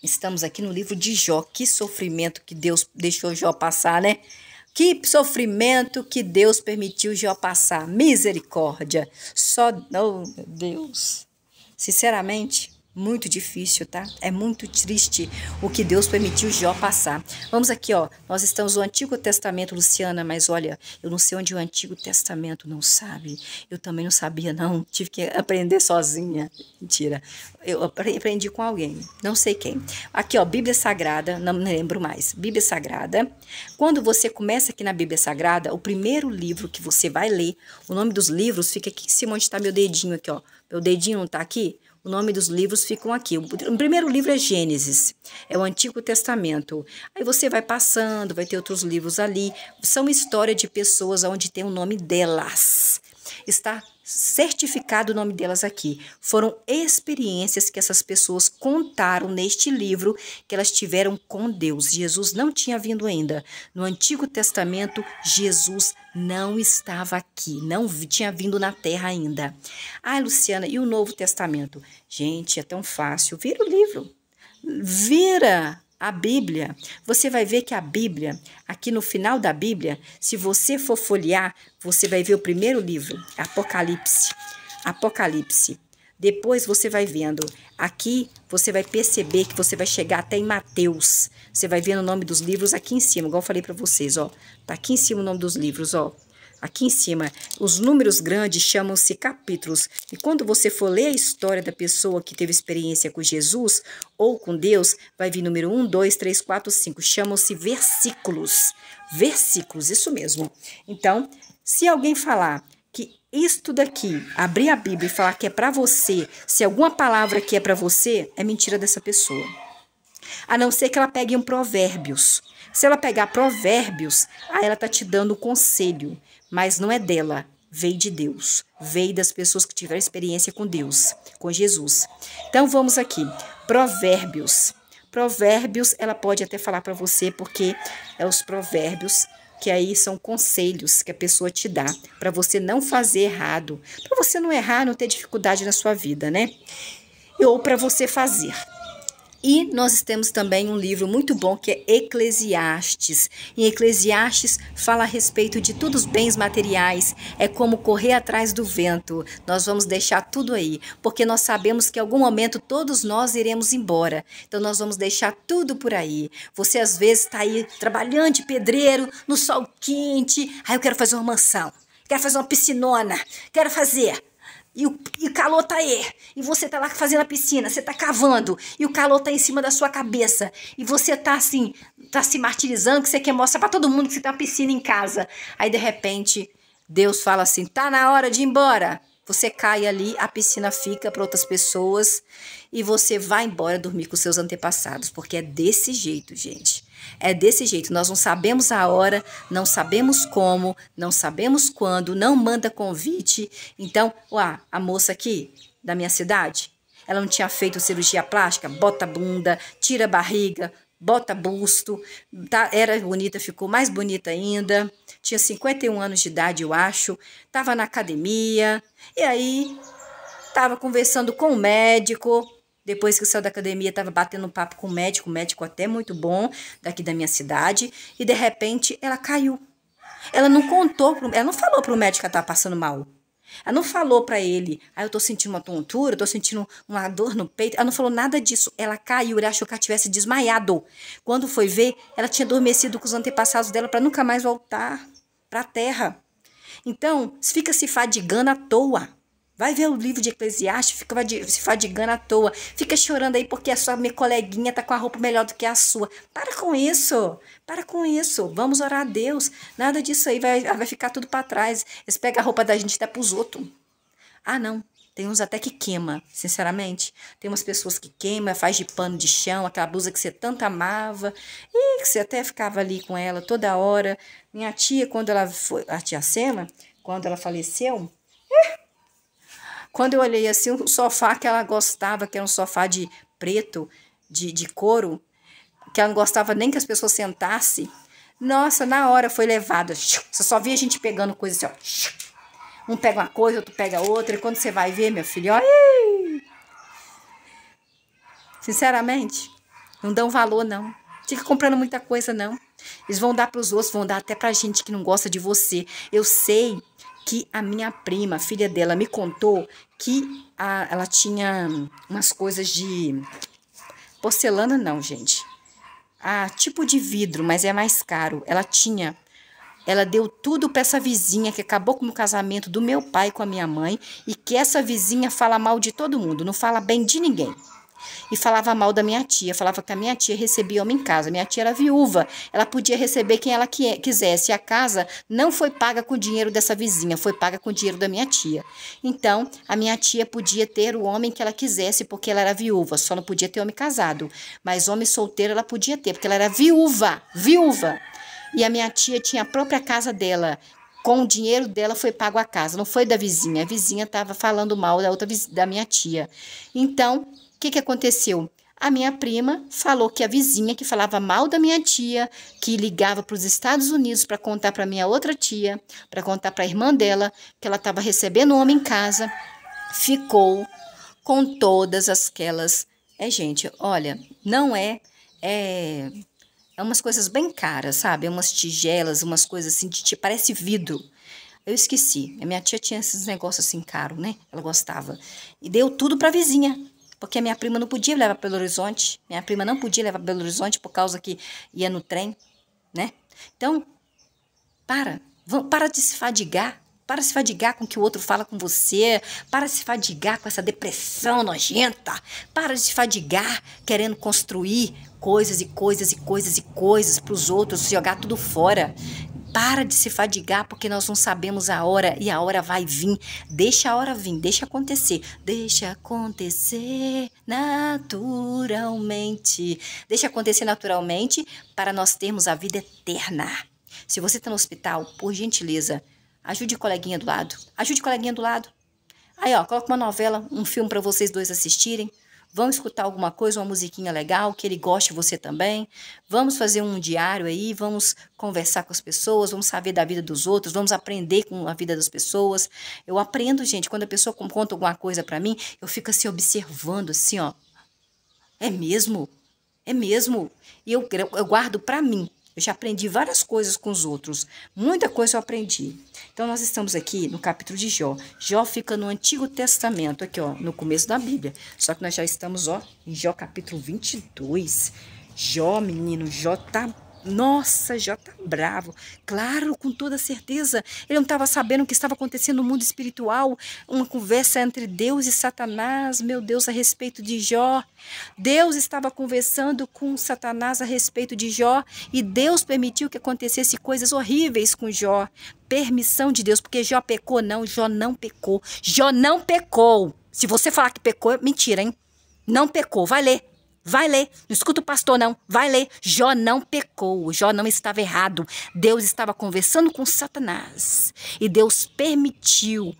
Estamos aqui no livro de Jó. Que sofrimento que Deus deixou Jó passar, né? Que sofrimento que Deus permitiu Jó passar. Misericórdia. Só, oh, meu Deus. Sinceramente, muito difícil, tá? É muito triste o que Deus permitiu Jó passar. Vamos aqui, ó. Nós estamos no Antigo Testamento, Luciana, mas olha, eu não sei onde o Antigo Testamento não sabe. Eu também não sabia, não. Tive que aprender sozinha. Mentira. Eu aprendi com alguém, não sei quem. Aqui, ó, Bíblia Sagrada, não me lembro mais. Bíblia Sagrada. Quando você começa aqui na Bíblia Sagrada, o primeiro livro que você vai ler, o nome dos livros fica aqui em cima onde está meu dedinho aqui, ó. Meu dedinho não tá aqui? O nome dos livros ficam aqui. O primeiro livro é Gênesis, é o Antigo Testamento. Aí você vai passando, vai ter outros livros ali. São história de pessoas onde tem o nome delas. Está certificado o nome delas aqui. Foram experiências que essas pessoas contaram neste livro que elas tiveram com Deus. Jesus não tinha vindo ainda. No Antigo Testamento, Jesus não estava aqui, não tinha vindo na terra ainda. Ah, Luciana, e o Novo Testamento? Gente, é tão fácil. Vira o livro. Vira a Bíblia. Você vai ver que a Bíblia, aqui no final da Bíblia, se você for folhear, você vai ver o primeiro livro, Apocalipse. Apocalipse. Depois você vai vendo. Aqui você vai perceber que você vai chegar até em Mateus. Você vai vendo o nome dos livros aqui em cima, igual eu falei para vocês, ó. Tá aqui em cima o nome dos livros, ó. Aqui em cima, os números grandes chamam-se capítulos, e quando você for ler a história da pessoa que teve experiência com Jesus ou com Deus, vai vir número 1, 2, 3, 4, 5. Chamam-se versículos. Versículos, isso mesmo. Então, se alguém falar que isto daqui, abrir a Bíblia e falar que é para você, se alguma palavra que é para você, é mentira dessa pessoa. A não ser que ela pegue um provérbios. Se ela pegar provérbios, aí ela tá te dando conselho mas não é dela, veio de Deus, veio das pessoas que tiveram experiência com Deus, com Jesus. Então vamos aqui, Provérbios. Provérbios, ela pode até falar para você, porque é os provérbios que aí são conselhos que a pessoa te dá para você não fazer errado, para você não errar, não ter dificuldade na sua vida, né? Ou para você fazer. E nós temos também um livro muito bom que é Eclesiastes. Em Eclesiastes fala a respeito de todos os bens materiais, é como correr atrás do vento. Nós vamos deixar tudo aí, porque nós sabemos que em algum momento todos nós iremos embora. Então nós vamos deixar tudo por aí. Você às vezes está aí trabalhando de pedreiro, no sol quente, aí ah, eu quero fazer uma mansão quero fazer uma piscinona, quero fazer e o, e o calor tá aí, e você tá lá fazendo a piscina, você tá cavando, e o calor tá em cima da sua cabeça, e você tá assim, tá se martirizando, que você quer mostrar para todo mundo que você tem uma piscina em casa. Aí, de repente, Deus fala assim, tá na hora de ir embora. Você cai ali, a piscina fica para outras pessoas, e você vai embora dormir com seus antepassados, porque é desse jeito, gente. É desse jeito, nós não sabemos a hora, não sabemos como, não sabemos quando, não manda convite. Então, uá, a moça aqui da minha cidade, ela não tinha feito cirurgia plástica, bota bunda, tira barriga, bota busto, tá, era bonita, ficou mais bonita ainda, tinha 51 anos de idade, eu acho, estava na academia, e aí estava conversando com o médico, depois que saiu da academia, estava batendo um papo com um médico, um médico até muito bom, daqui da minha cidade, e de repente ela caiu. Ela não contou, pro, ela não falou para o médico que ela estava passando mal. Ela não falou para ele, ah, eu estou sentindo uma tontura, eu sentindo uma dor no peito. Ela não falou nada disso. Ela caiu, ele achou que ela tivesse desmaiado. Quando foi ver, ela tinha adormecido com os antepassados dela para nunca mais voltar para a terra. Então, fica se fadigando à toa. Vai ver o livro de Eclesiastes, fica se fadigando à toa. Fica chorando aí porque a sua minha coleguinha tá com a roupa melhor do que a sua. Para com isso. Para com isso. Vamos orar a Deus. Nada disso aí vai, vai ficar tudo para trás. Eles pegam a roupa da gente e dá pros outros. Ah, não. Tem uns até que queima, sinceramente. Tem umas pessoas que queima, faz de pano de chão, aquela blusa que você tanto amava, e que você até ficava ali com ela toda hora. Minha tia, quando ela foi, a tia Sema, quando ela faleceu, quando eu olhei assim, o sofá que ela gostava, que era um sofá de preto, de, de couro, que ela não gostava nem que as pessoas sentassem. Nossa, na hora foi levada. Você só via a gente pegando coisa assim, ó. Um pega uma coisa, outro pega outra. E quando você vai ver, meu filho, ó. Sinceramente, não dão valor, não. Fica comprando muita coisa, não. Eles vão dar para os outros, vão dar até para gente que não gosta de você. Eu sei que a minha prima, a filha dela, me contou que a, ela tinha umas coisas de porcelana, não, gente. a ah, tipo de vidro, mas é mais caro. Ela tinha. Ela deu tudo para essa vizinha que acabou com o casamento do meu pai com a minha mãe e que essa vizinha fala mal de todo mundo, não fala bem de ninguém e falava mal da minha tia, falava que a minha tia recebia homem em casa. Minha tia era viúva, ela podia receber quem ela quisesse. A casa não foi paga com o dinheiro dessa vizinha, foi paga com o dinheiro da minha tia. Então, a minha tia podia ter o homem que ela quisesse porque ela era viúva, só não podia ter homem casado, mas homem solteiro ela podia ter, porque ela era viúva, viúva. E a minha tia tinha a própria casa dela, com o dinheiro dela foi pago a casa, não foi da vizinha. A vizinha estava falando mal da outra da minha tia. Então, que, que aconteceu? A minha prima falou que a vizinha que falava mal da minha tia, que ligava para os Estados Unidos para contar para minha outra tia, para contar para a irmã dela que ela estava recebendo um homem em casa, ficou com todas aquelas. É, gente, olha, não é. É, é umas coisas bem caras, sabe? É Umas tigelas, umas coisas assim, de, parece vidro. Eu esqueci. A minha tia tinha esses negócios assim caro, né? Ela gostava. E deu tudo para a vizinha porque minha prima não podia levar para Belo Horizonte. Minha prima não podia levar para Belo Horizonte por causa que ia no trem, né? Então, para, para de se fadigar. Para de se fadigar com o que o outro fala com você. Para de se fadigar com essa depressão nojenta. Para de se fadigar querendo construir coisas e coisas e coisas e coisas para os outros, jogar tudo fora. Para de se fadigar porque nós não sabemos a hora e a hora vai vir. Deixa a hora vir, deixa acontecer. Deixa acontecer naturalmente. Deixa acontecer naturalmente para nós termos a vida eterna. Se você está no hospital, por gentileza, ajude o coleguinha do lado. Ajude o coleguinha do lado. Aí, ó, coloca uma novela, um filme para vocês dois assistirem. Vamos escutar alguma coisa, uma musiquinha legal, que ele goste você também. Vamos fazer um diário aí, vamos conversar com as pessoas, vamos saber da vida dos outros, vamos aprender com a vida das pessoas. Eu aprendo, gente, quando a pessoa conta alguma coisa para mim, eu fico assim observando, assim, ó. É mesmo? É mesmo? E eu, eu guardo para mim. Eu já aprendi várias coisas com os outros. Muita coisa eu aprendi. Então, nós estamos aqui no capítulo de Jó. Jó fica no Antigo Testamento, aqui, ó, no começo da Bíblia. Só que nós já estamos, ó, em Jó capítulo 22. Jó, menino, Jó tá nossa, já tá bravo. Claro, com toda certeza. Ele não estava sabendo o que estava acontecendo no mundo espiritual. Uma conversa entre Deus e Satanás, meu Deus, a respeito de Jó. Deus estava conversando com Satanás a respeito de Jó e Deus permitiu que acontecesse coisas horríveis com Jó. Permissão de Deus, porque Jó pecou, não. Jó não pecou. Jó não pecou. Se você falar que pecou, é mentira, hein? Não pecou. Vai ler. Vai ler. Não escuta o pastor, não. Vai ler. Jó não pecou. Jó não estava errado. Deus estava conversando com Satanás. E Deus permitiu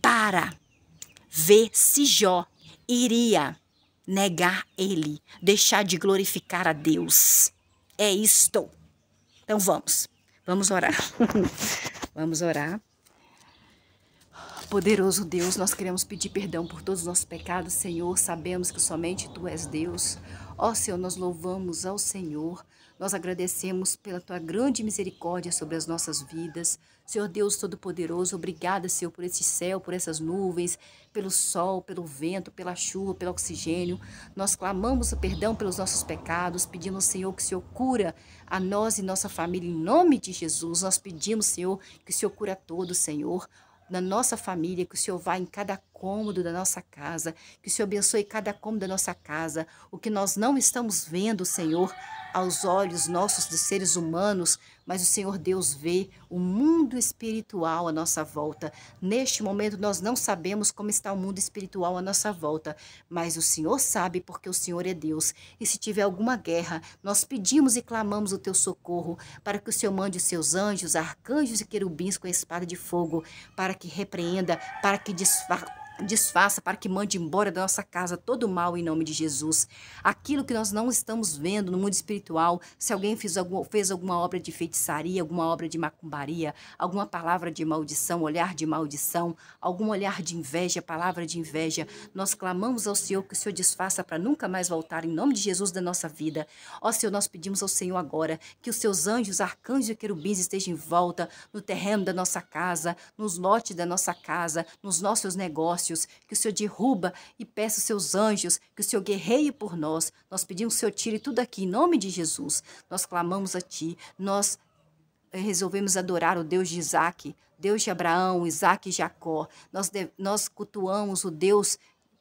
para ver se Jó iria negar ele, deixar de glorificar a Deus. É isto. Então vamos. Vamos orar. (laughs) vamos orar. Poderoso Deus, nós queremos pedir perdão por todos os nossos pecados, Senhor. Sabemos que somente Tu és Deus. Ó Senhor, nós louvamos ao Senhor. Nós agradecemos pela Tua grande misericórdia sobre as nossas vidas. Senhor Deus Todo-Poderoso, obrigada, Senhor, por esse céu, por essas nuvens, pelo sol, pelo vento, pela chuva, pelo oxigênio. Nós clamamos o perdão pelos nossos pecados, pedimos, Senhor, que o Senhor cura a nós e nossa família em nome de Jesus. Nós pedimos, Senhor, que o Senhor cura a todos, Senhor na nossa família, que o Senhor vá em cada cômodo da nossa casa, que o Senhor abençoe cada cômodo da nossa casa, o que nós não estamos vendo, Senhor, aos olhos nossos de seres humanos, mas o Senhor Deus vê o mundo espiritual à nossa volta. Neste momento nós não sabemos como está o mundo espiritual à nossa volta, mas o Senhor sabe porque o Senhor é Deus. E se tiver alguma guerra, nós pedimos e clamamos o teu socorro para que o Senhor mande os seus anjos, arcanjos e querubins com a espada de fogo para que repreenda, para que disfarce Desfaça para que mande embora da nossa casa todo o mal em nome de Jesus. Aquilo que nós não estamos vendo no mundo espiritual, se alguém fez, alguma fez alguma obra de feitiçaria, alguma obra de macumbaria, alguma palavra de maldição, olhar de maldição, algum olhar de inveja, palavra de inveja, nós clamamos ao Senhor que o Senhor desfaça para nunca mais voltar em nome de Jesus da nossa vida. Ó Senhor, nós pedimos ao Senhor agora que os seus anjos, arcanjos e querubins estejam em volta no terreno da nossa casa, nos lotes da nossa casa, nos nossos negócios que o Senhor derruba e peça os seus anjos, que o Senhor guerreie por nós. Nós pedimos que o Senhor tire tudo aqui em nome de Jesus. Nós clamamos a Ti, nós eh, resolvemos adorar o Deus de Isaac, Deus de Abraão, Isaac e Jacó. Nós, nós cultuamos o Deus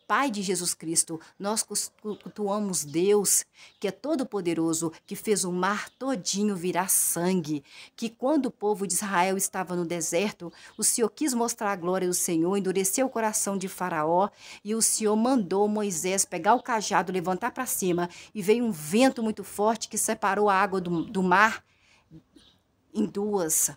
Pai de Jesus Cristo, nós cultuamos Deus, que é todo-poderoso, que fez o mar todinho virar sangue, que quando o povo de Israel estava no deserto, o Senhor quis mostrar a glória do Senhor, endureceu o coração de Faraó, e o Senhor mandou Moisés pegar o cajado, levantar para cima, e veio um vento muito forte que separou a água do, do mar em duas,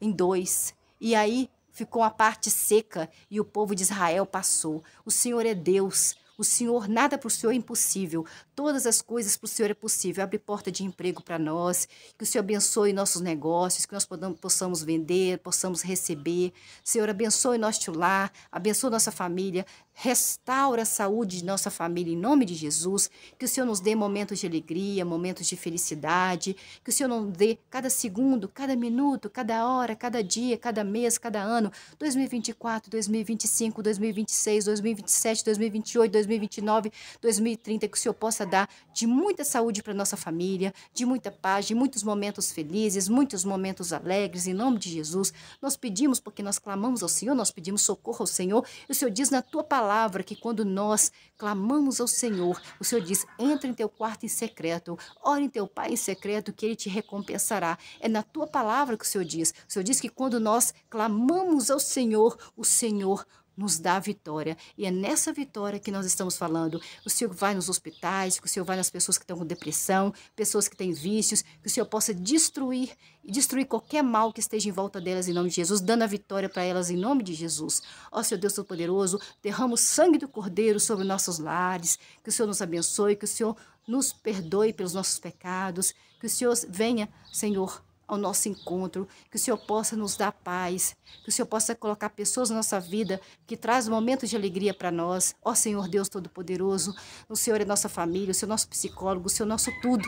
em dois. E aí Ficou a parte seca e o povo de Israel passou. O Senhor é Deus, o Senhor, nada para o Senhor é impossível. Todas as coisas para o Senhor é possível. Abre porta de emprego para nós. Que o Senhor abençoe nossos negócios, que nós possamos vender, possamos receber. Senhor, abençoe nosso lar, abençoe nossa família. Restaura a saúde de nossa família em nome de Jesus. Que o Senhor nos dê momentos de alegria, momentos de felicidade. Que o Senhor nos dê cada segundo, cada minuto, cada hora, cada dia, cada mês, cada ano. 2024, 2025, 2026, 2027, 2028, 2029. 2029, 2030, que o Senhor possa dar de muita saúde para nossa família, de muita paz, de muitos momentos felizes, muitos momentos alegres, em nome de Jesus. Nós pedimos, porque nós clamamos ao Senhor, nós pedimos socorro ao Senhor, e o Senhor diz na tua palavra que quando nós clamamos ao Senhor, o Senhor diz: entra em teu quarto em secreto, ore em teu Pai em secreto, que ele te recompensará. É na tua palavra que o Senhor diz. O Senhor diz que quando nós clamamos ao Senhor, o Senhor nos dá vitória. E é nessa vitória que nós estamos falando. O Senhor vai nos hospitais, que o Senhor vai nas pessoas que estão com depressão, pessoas que têm vícios, que o Senhor possa destruir e destruir qualquer mal que esteja em volta delas em nome de Jesus, dando a vitória para elas em nome de Jesus. Ó Senhor Deus Todo-Poderoso, derrama o sangue do Cordeiro sobre nossos lares, que o Senhor nos abençoe, que o Senhor nos perdoe pelos nossos pecados, que o Senhor venha, Senhor, ao nosso encontro, que o Senhor possa nos dar paz, que o Senhor possa colocar pessoas na nossa vida que traz momentos de alegria para nós. Ó Senhor Deus Todo-Poderoso, o Senhor é nossa família, o Senhor é nosso psicólogo, o Senhor é nosso tudo.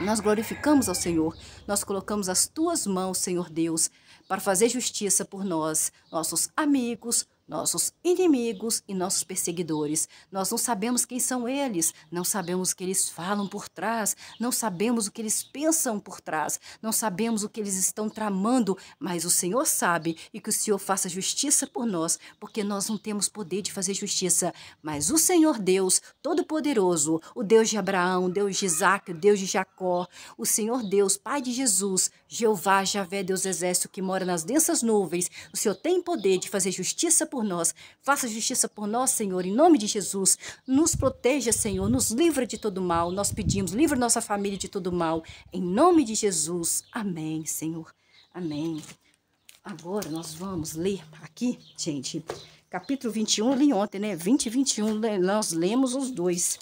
Nós glorificamos ao Senhor, nós colocamos as tuas mãos, Senhor Deus, para fazer justiça por nós, nossos amigos, nossos inimigos e nossos perseguidores. Nós não sabemos quem são eles, não sabemos o que eles falam por trás, não sabemos o que eles pensam por trás, não sabemos o que eles estão tramando, mas o Senhor sabe e que o Senhor faça justiça por nós, porque nós não temos poder de fazer justiça. Mas o Senhor Deus Todo-Poderoso, o Deus de Abraão, o Deus de Isaac, o Deus de Jacó, o Senhor Deus, Pai de Jesus, Jeová, Javé, Deus Exército que mora nas densas nuvens, o Senhor tem poder de fazer justiça por por nós. Faça justiça por nós, Senhor, em nome de Jesus. Nos proteja, Senhor, nos livra de todo mal. Nós pedimos, livre nossa família de todo mal. Em nome de Jesus. Amém, Senhor. Amém. Agora nós vamos ler aqui, gente, capítulo 21, li ontem, né? 20 e 21, nós lemos os dois.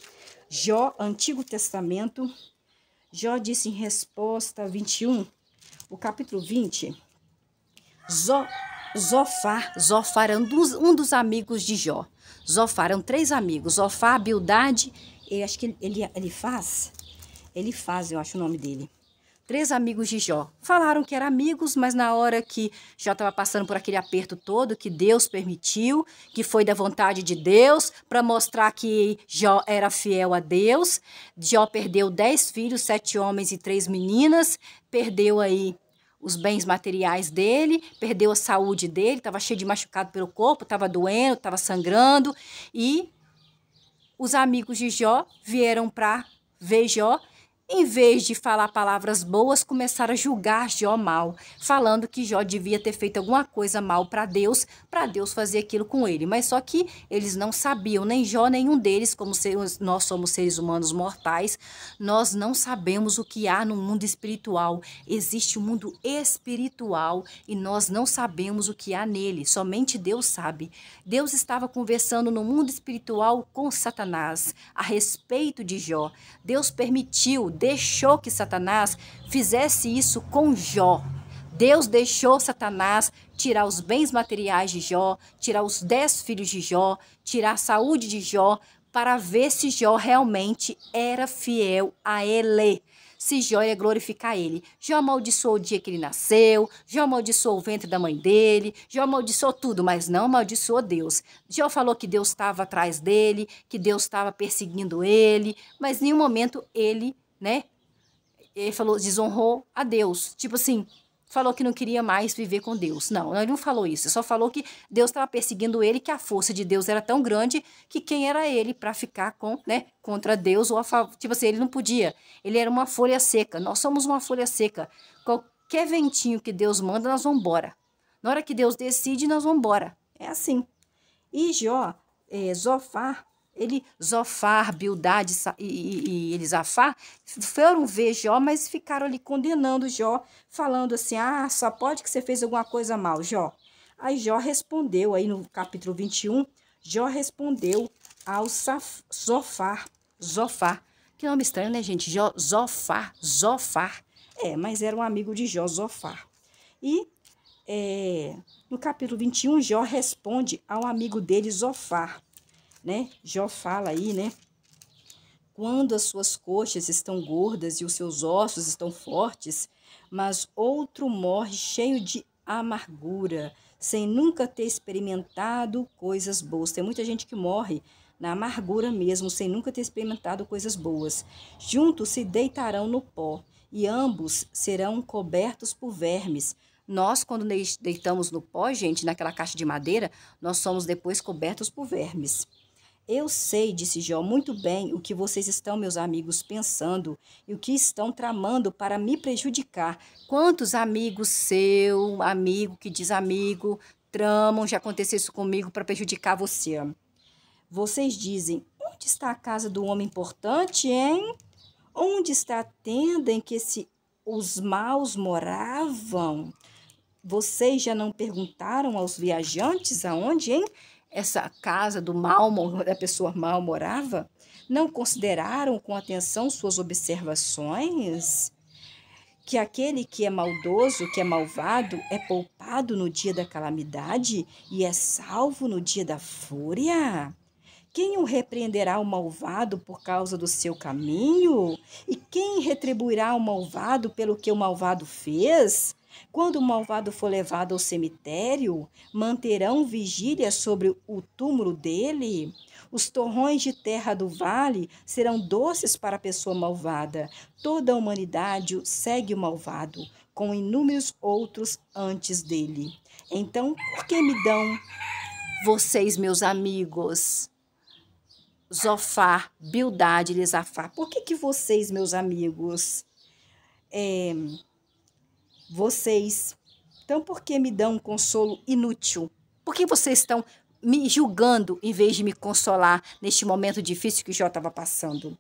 Jó, Antigo Testamento. Jó disse em resposta 21, o capítulo 20. Zó, Zofar, Zofar era é um dos, um dos amigos de Jó. Zofar, eram é três amigos, Zofar, Bildade, e acho que ele, ele, ele faz, ele faz, eu acho o nome dele. Três amigos de Jó. Falaram que eram amigos, mas na hora que Jó estava passando por aquele aperto todo que Deus permitiu, que foi da vontade de Deus, para mostrar que Jó era fiel a Deus, Jó perdeu dez filhos, sete homens e três meninas, perdeu aí os bens materiais dele, perdeu a saúde dele, estava cheio de machucado pelo corpo, estava doendo, estava sangrando. E os amigos de Jó vieram para ver Jó em vez de falar palavras boas, começaram a julgar Jó mal, falando que Jó devia ter feito alguma coisa mal para Deus, para Deus fazer aquilo com ele. Mas só que eles não sabiam, nem Jó, nenhum deles, como nós somos seres humanos mortais, nós não sabemos o que há no mundo espiritual. Existe um mundo espiritual e nós não sabemos o que há nele, somente Deus sabe. Deus estava conversando no mundo espiritual com Satanás a respeito de Jó. Deus permitiu, deixou que Satanás fizesse isso com Jó. Deus deixou Satanás tirar os bens materiais de Jó, tirar os dez filhos de Jó, tirar a saúde de Jó, para ver se Jó realmente era fiel a ele se Jó ia glorificar ele. Jó amaldiçoou o dia que ele nasceu, Jó amaldiçoou o ventre da mãe dele, Jó amaldiçoou tudo, mas não amaldiçoou Deus. Jó falou que Deus estava atrás dele, que Deus estava perseguindo ele, mas em nenhum momento ele né? Ele falou, desonrou a Deus. Tipo assim, falou que não queria mais viver com Deus. Não, ele não falou isso. Ele só falou que Deus estava perseguindo ele, que a força de Deus era tão grande que quem era ele para ficar com, né, contra Deus ou a favor. Tipo assim, ele não podia. Ele era uma folha seca. Nós somos uma folha seca. Qualquer ventinho que Deus manda, nós vamos embora. Na hora que Deus decide, nós vamos embora. É assim. E Jó, é, Zofar ele, Zofar, Bildad e, e, e foram ver Jó, mas ficaram ali condenando Jó, falando assim, ah, só pode que você fez alguma coisa mal, Jó. Aí Jó respondeu, aí no capítulo 21, Jó respondeu ao Saf, Zofar, Zofar, que nome estranho, né, gente? Jó, Zofar, Zofar, é, mas era um amigo de Jó, Zofar. E é, no capítulo 21, Jó responde ao amigo dele, Zofar, né? Jó fala aí, né? Quando as suas coxas estão gordas e os seus ossos estão fortes, mas outro morre cheio de amargura, sem nunca ter experimentado coisas boas. Tem muita gente que morre na amargura mesmo, sem nunca ter experimentado coisas boas. Juntos se deitarão no pó, e ambos serão cobertos por vermes. Nós, quando deitamos no pó, gente, naquela caixa de madeira, nós somos depois cobertos por vermes. Eu sei, disse Jó, muito bem o que vocês estão, meus amigos, pensando e o que estão tramando para me prejudicar. Quantos amigos seu, amigo que diz amigo, tramam, já aconteceu isso comigo para prejudicar você. Vocês dizem: onde está a casa do homem importante, hein? Onde está a tenda em que se os maus moravam? Vocês já não perguntaram aos viajantes aonde, hein? essa casa do mal (laughs) da pessoa mal morava, não consideraram com atenção suas observações que aquele que é maldoso, que é malvado, é poupado no dia da calamidade e é salvo no dia da fúria? Quem o repreenderá o malvado por causa do seu caminho? E quem retribuirá o malvado pelo que o malvado fez? Quando o malvado for levado ao cemitério, manterão vigília sobre o túmulo dele? Os torrões de terra do vale serão doces para a pessoa malvada. Toda a humanidade segue o malvado, com inúmeros outros antes dele. Então, por que me dão vocês, meus amigos? Zofar, Bildade e Lesafar. Por que, que vocês, meus amigos, é, vocês. Então, por que me dão um consolo inútil? Por que vocês estão me julgando em vez de me consolar neste momento difícil que Jó estava passando?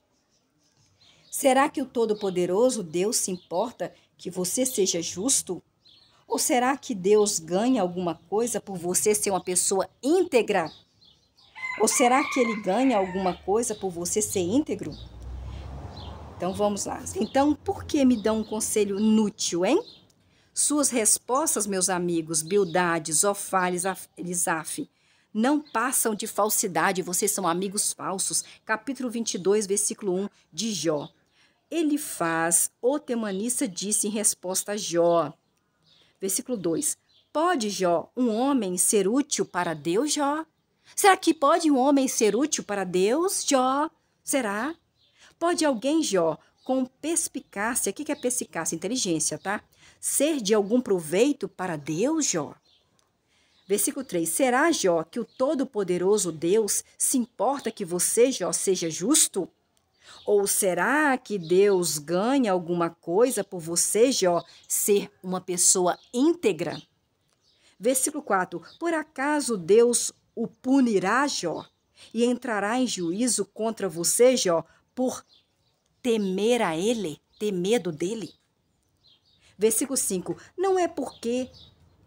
Será que o Todo-Poderoso, Deus, se importa que você seja justo? Ou será que Deus ganha alguma coisa por você ser uma pessoa íntegra? Ou será que ele ganha alguma coisa por você ser íntegro? Então vamos lá. Então, por que me dão um conselho inútil, hein? Suas respostas, meus amigos, Bildade, Zofar, Elisaf, não passam de falsidade, vocês são amigos falsos. Capítulo 22, versículo 1 de Jó. Ele faz, o temanista disse em resposta a Jó. Versículo 2. Pode, Jó, um homem ser útil para Deus, Jó? Será que pode um homem ser útil para Deus, Jó? Será? Pode alguém, Jó, com perspicácia, o que é perspicácia? Inteligência, tá? ser de algum proveito para Deus, Jó? Versículo 3: Será, Jó, que o Todo-Poderoso Deus se importa que você, Jó, seja justo? Ou será que Deus ganha alguma coisa por você, Jó, ser uma pessoa íntegra? Versículo 4: Por acaso Deus o punirá, Jó, e entrará em juízo contra você, Jó, por temer a ele, ter medo dele? Versículo 5: Não é porque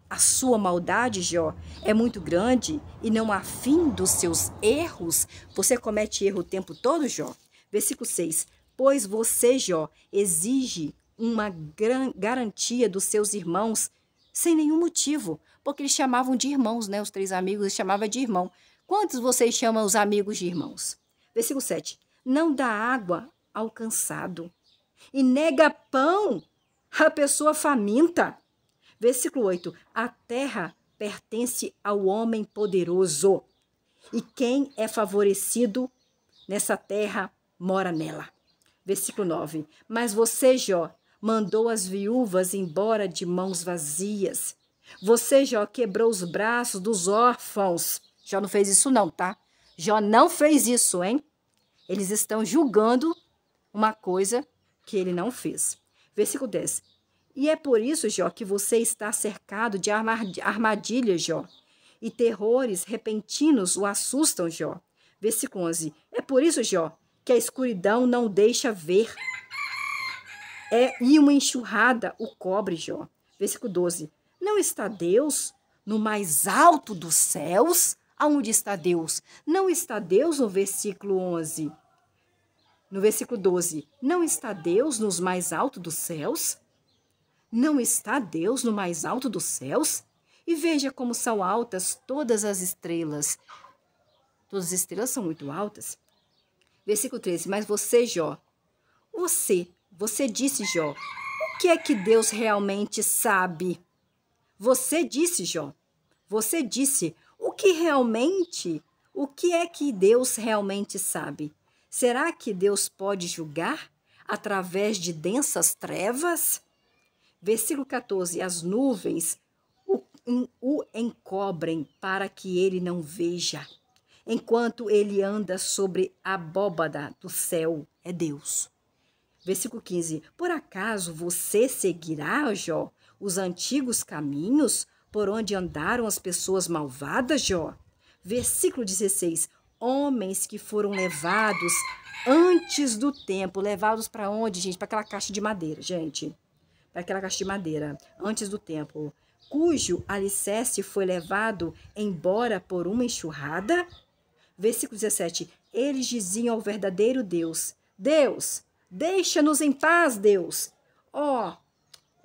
a sua maldade, Jó, é muito grande e não há fim dos seus erros. Você comete erro o tempo todo, Jó? Versículo 6: Pois você, Jó, exige uma garantia dos seus irmãos sem nenhum motivo, porque eles chamavam de irmãos, né? Os três amigos eles chamavam de irmão. Quantos vocês chamam os amigos de irmãos? Versículo 7. Não dá água ao cansado e nega pão a pessoa faminta. Versículo 8: A terra pertence ao homem poderoso, e quem é favorecido nessa terra mora nela. Versículo 9: Mas você, Jó, mandou as viúvas embora de mãos vazias. Você, Jó, quebrou os braços dos órfãos. Jó não fez isso, não, tá? Jó não fez isso, hein? Eles estão julgando uma coisa que ele não fez. Versículo 10. E é por isso, Jó, que você está cercado de armadilhas, Jó, e terrores repentinos o assustam, Jó. Versículo 11. É por isso, Jó, que a escuridão não deixa ver. É e uma enxurrada o cobre, Jó. Versículo 12. Não está Deus no mais alto dos céus? Aonde está Deus? Não está Deus no versículo 11. No versículo 12: Não está Deus nos mais alto dos céus? Não está Deus no mais alto dos céus? E veja como são altas todas as estrelas. Todas as estrelas são muito altas. Versículo 13: Mas você, Jó, você, você disse, Jó, o que é que Deus realmente sabe? Você disse, Jó, você disse, o que realmente, o que é que Deus realmente sabe? Será que Deus pode julgar através de densas trevas? Versículo 14: As nuvens o, o encobrem para que ele não veja, enquanto ele anda sobre a abóbada do céu. É Deus. Versículo 15: Por acaso você seguirá, Jó, os antigos caminhos por onde andaram as pessoas malvadas, Jó? Versículo 16: homens que foram levados antes do tempo, levados para onde, gente? Para aquela caixa de madeira, gente. Para aquela caixa de madeira, antes do tempo, cujo alicerce foi levado embora por uma enxurrada. Versículo 17. Eles diziam ao verdadeiro Deus: Deus, deixa-nos em paz, Deus. Ó, oh,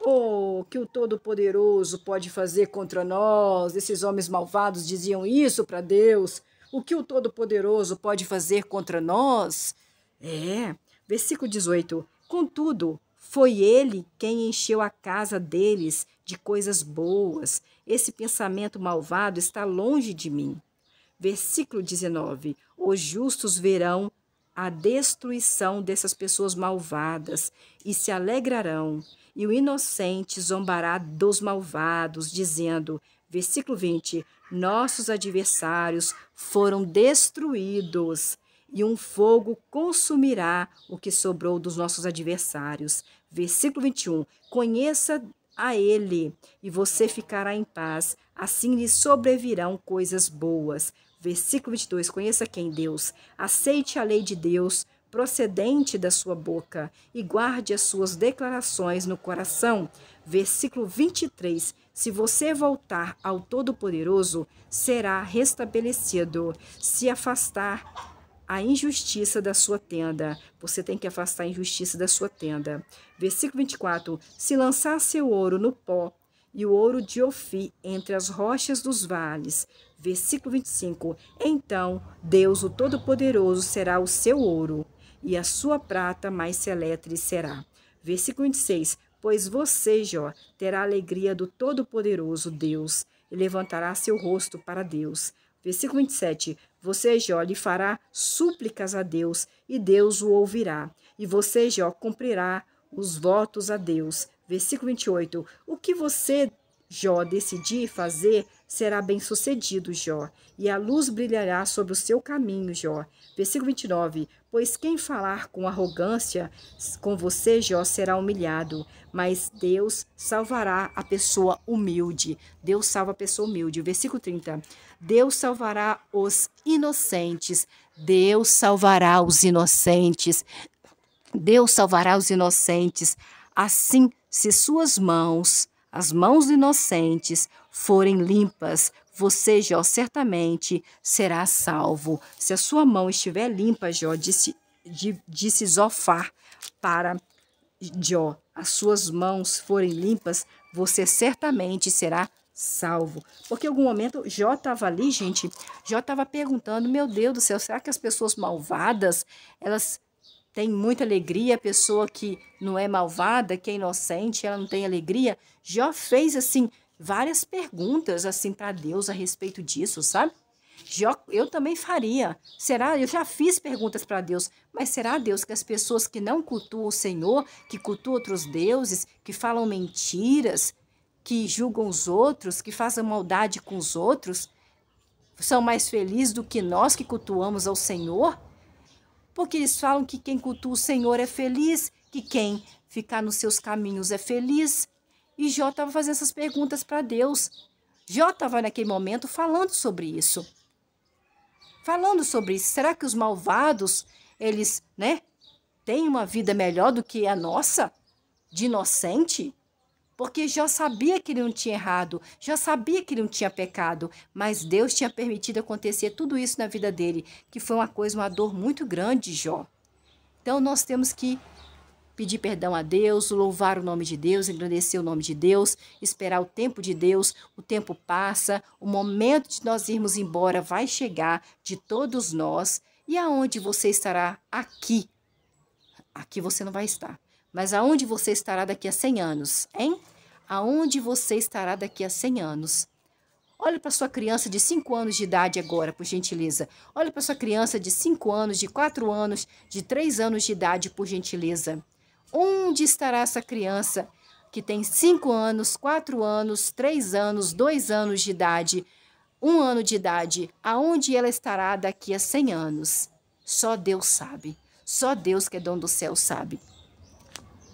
Oh, que o Todo-Poderoso pode fazer contra nós? Esses homens malvados diziam isso para Deus. O que o Todo-Poderoso pode fazer contra nós? É, versículo 18. Contudo, foi ele quem encheu a casa deles de coisas boas. Esse pensamento malvado está longe de mim. Versículo 19. Os justos verão a destruição dessas pessoas malvadas e se alegrarão, e o inocente zombará dos malvados, dizendo: Versículo 20: Nossos adversários foram destruídos, e um fogo consumirá o que sobrou dos nossos adversários. Versículo 21: Conheça a ele, e você ficará em paz. Assim lhe sobrevirão coisas boas. Versículo 22: Conheça quem Deus. Aceite a lei de Deus, procedente da sua boca, e guarde as suas declarações no coração. Versículo 23: se você voltar ao Todo-Poderoso, será restabelecido. Se afastar a injustiça da sua tenda. Você tem que afastar a injustiça da sua tenda. Versículo 24: Se lançar seu ouro no pó e o ouro de Ofi entre as rochas dos vales. Versículo 25: Então Deus, o Todo-Poderoso, será o seu ouro, e a sua prata mais celeste será. Versículo 26: pois você, Jó, terá a alegria do Todo-Poderoso Deus e levantará seu rosto para Deus. Versículo 27. Você, Jó, lhe fará súplicas a Deus e Deus o ouvirá. E você, Jó, cumprirá os votos a Deus. Versículo 28. O que você Jó decidir fazer, será bem-sucedido, Jó, e a luz brilhará sobre o seu caminho, Jó. Versículo 29. Pois quem falar com arrogância com você, Jó, será humilhado, mas Deus salvará a pessoa humilde. Deus salva a pessoa humilde. Versículo 30. Deus salvará os inocentes. Deus salvará os inocentes. Deus salvará os inocentes. Assim, se suas mãos as mãos inocentes forem limpas, você, Jó, certamente será salvo. Se a sua mão estiver limpa, Jó, disse, disse Zofar para Jó, as suas mãos forem limpas, você certamente será salvo. Porque em algum momento Jó estava ali, gente, Jó estava perguntando, meu Deus do céu, será que as pessoas malvadas, elas tem muita alegria, a pessoa que não é malvada, que é inocente, ela não tem alegria. Jó fez assim várias perguntas assim para Deus a respeito disso, sabe? Jó, eu também faria. Será? Eu já fiz perguntas para Deus, mas será Deus que as pessoas que não cultuam o Senhor, que cultuam outros deuses, que falam mentiras, que julgam os outros, que fazem maldade com os outros, são mais felizes do que nós que cultuamos ao Senhor? porque eles falam que quem cultua o Senhor é feliz, que quem ficar nos seus caminhos é feliz. E Jó estava fazendo essas perguntas para Deus. Jó estava naquele momento falando sobre isso. Falando sobre isso, será que os malvados, eles, né, têm uma vida melhor do que a nossa? De inocente? porque Jó sabia que ele não tinha errado, Jó sabia que ele não tinha pecado, mas Deus tinha permitido acontecer tudo isso na vida dele, que foi uma coisa, uma dor muito grande Jó. Então nós temos que pedir perdão a Deus, louvar o nome de Deus, agradecer o nome de Deus, esperar o tempo de Deus, o tempo passa, o momento de nós irmos embora vai chegar de todos nós, e aonde você estará aqui? Aqui você não vai estar. Mas aonde você estará daqui a 100 anos, hein? aonde você estará daqui a 100 anos. Olhe para sua criança de 5 anos de idade agora, por gentileza. Olhe para sua criança de 5 anos, de 4 anos, de 3 anos de idade, por gentileza. Onde estará essa criança que tem 5 anos, 4 anos, 3 anos, 2 anos de idade, 1 um ano de idade? Aonde ela estará daqui a 100 anos? Só Deus sabe. Só Deus que é dono do céu sabe.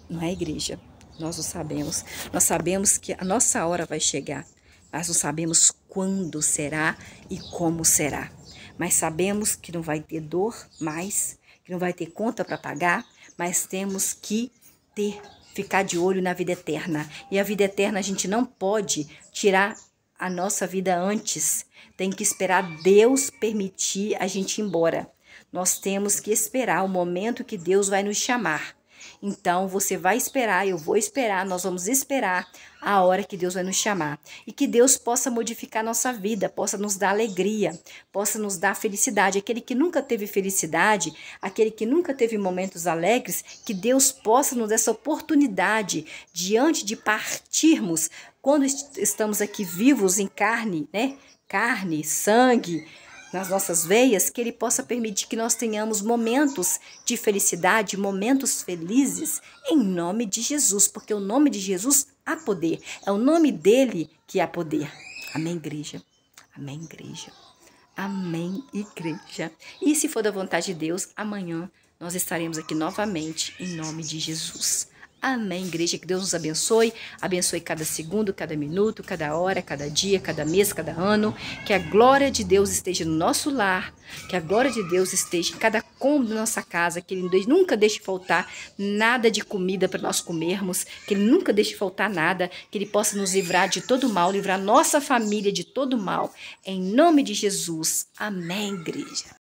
Não é igreja? Nós o sabemos. Nós sabemos que a nossa hora vai chegar, mas não sabemos quando será e como será. Mas sabemos que não vai ter dor mais, que não vai ter conta para pagar, mas temos que ter ficar de olho na vida eterna. E a vida eterna a gente não pode tirar a nossa vida antes. Tem que esperar Deus permitir a gente ir embora. Nós temos que esperar o momento que Deus vai nos chamar. Então você vai esperar, eu vou esperar, nós vamos esperar a hora que Deus vai nos chamar. E que Deus possa modificar nossa vida, possa nos dar alegria, possa nos dar felicidade. Aquele que nunca teve felicidade, aquele que nunca teve momentos alegres, que Deus possa nos dar essa oportunidade diante de partirmos quando estamos aqui vivos em carne, né? Carne, sangue, nas nossas veias, que Ele possa permitir que nós tenhamos momentos de felicidade, momentos felizes, em nome de Jesus, porque o nome de Jesus há poder, é o nome dele que há poder. Amém, igreja. Amém, igreja. Amém, igreja. E se for da vontade de Deus, amanhã nós estaremos aqui novamente em nome de Jesus. Amém, igreja. Que Deus nos abençoe. Abençoe cada segundo, cada minuto, cada hora, cada dia, cada mês, cada ano. Que a glória de Deus esteja no nosso lar. Que a glória de Deus esteja em cada cômodo da nossa casa. Que Ele nunca deixe faltar nada de comida para nós comermos. Que Ele nunca deixe faltar nada. Que Ele possa nos livrar de todo mal, livrar nossa família de todo mal. Em nome de Jesus. Amém, igreja.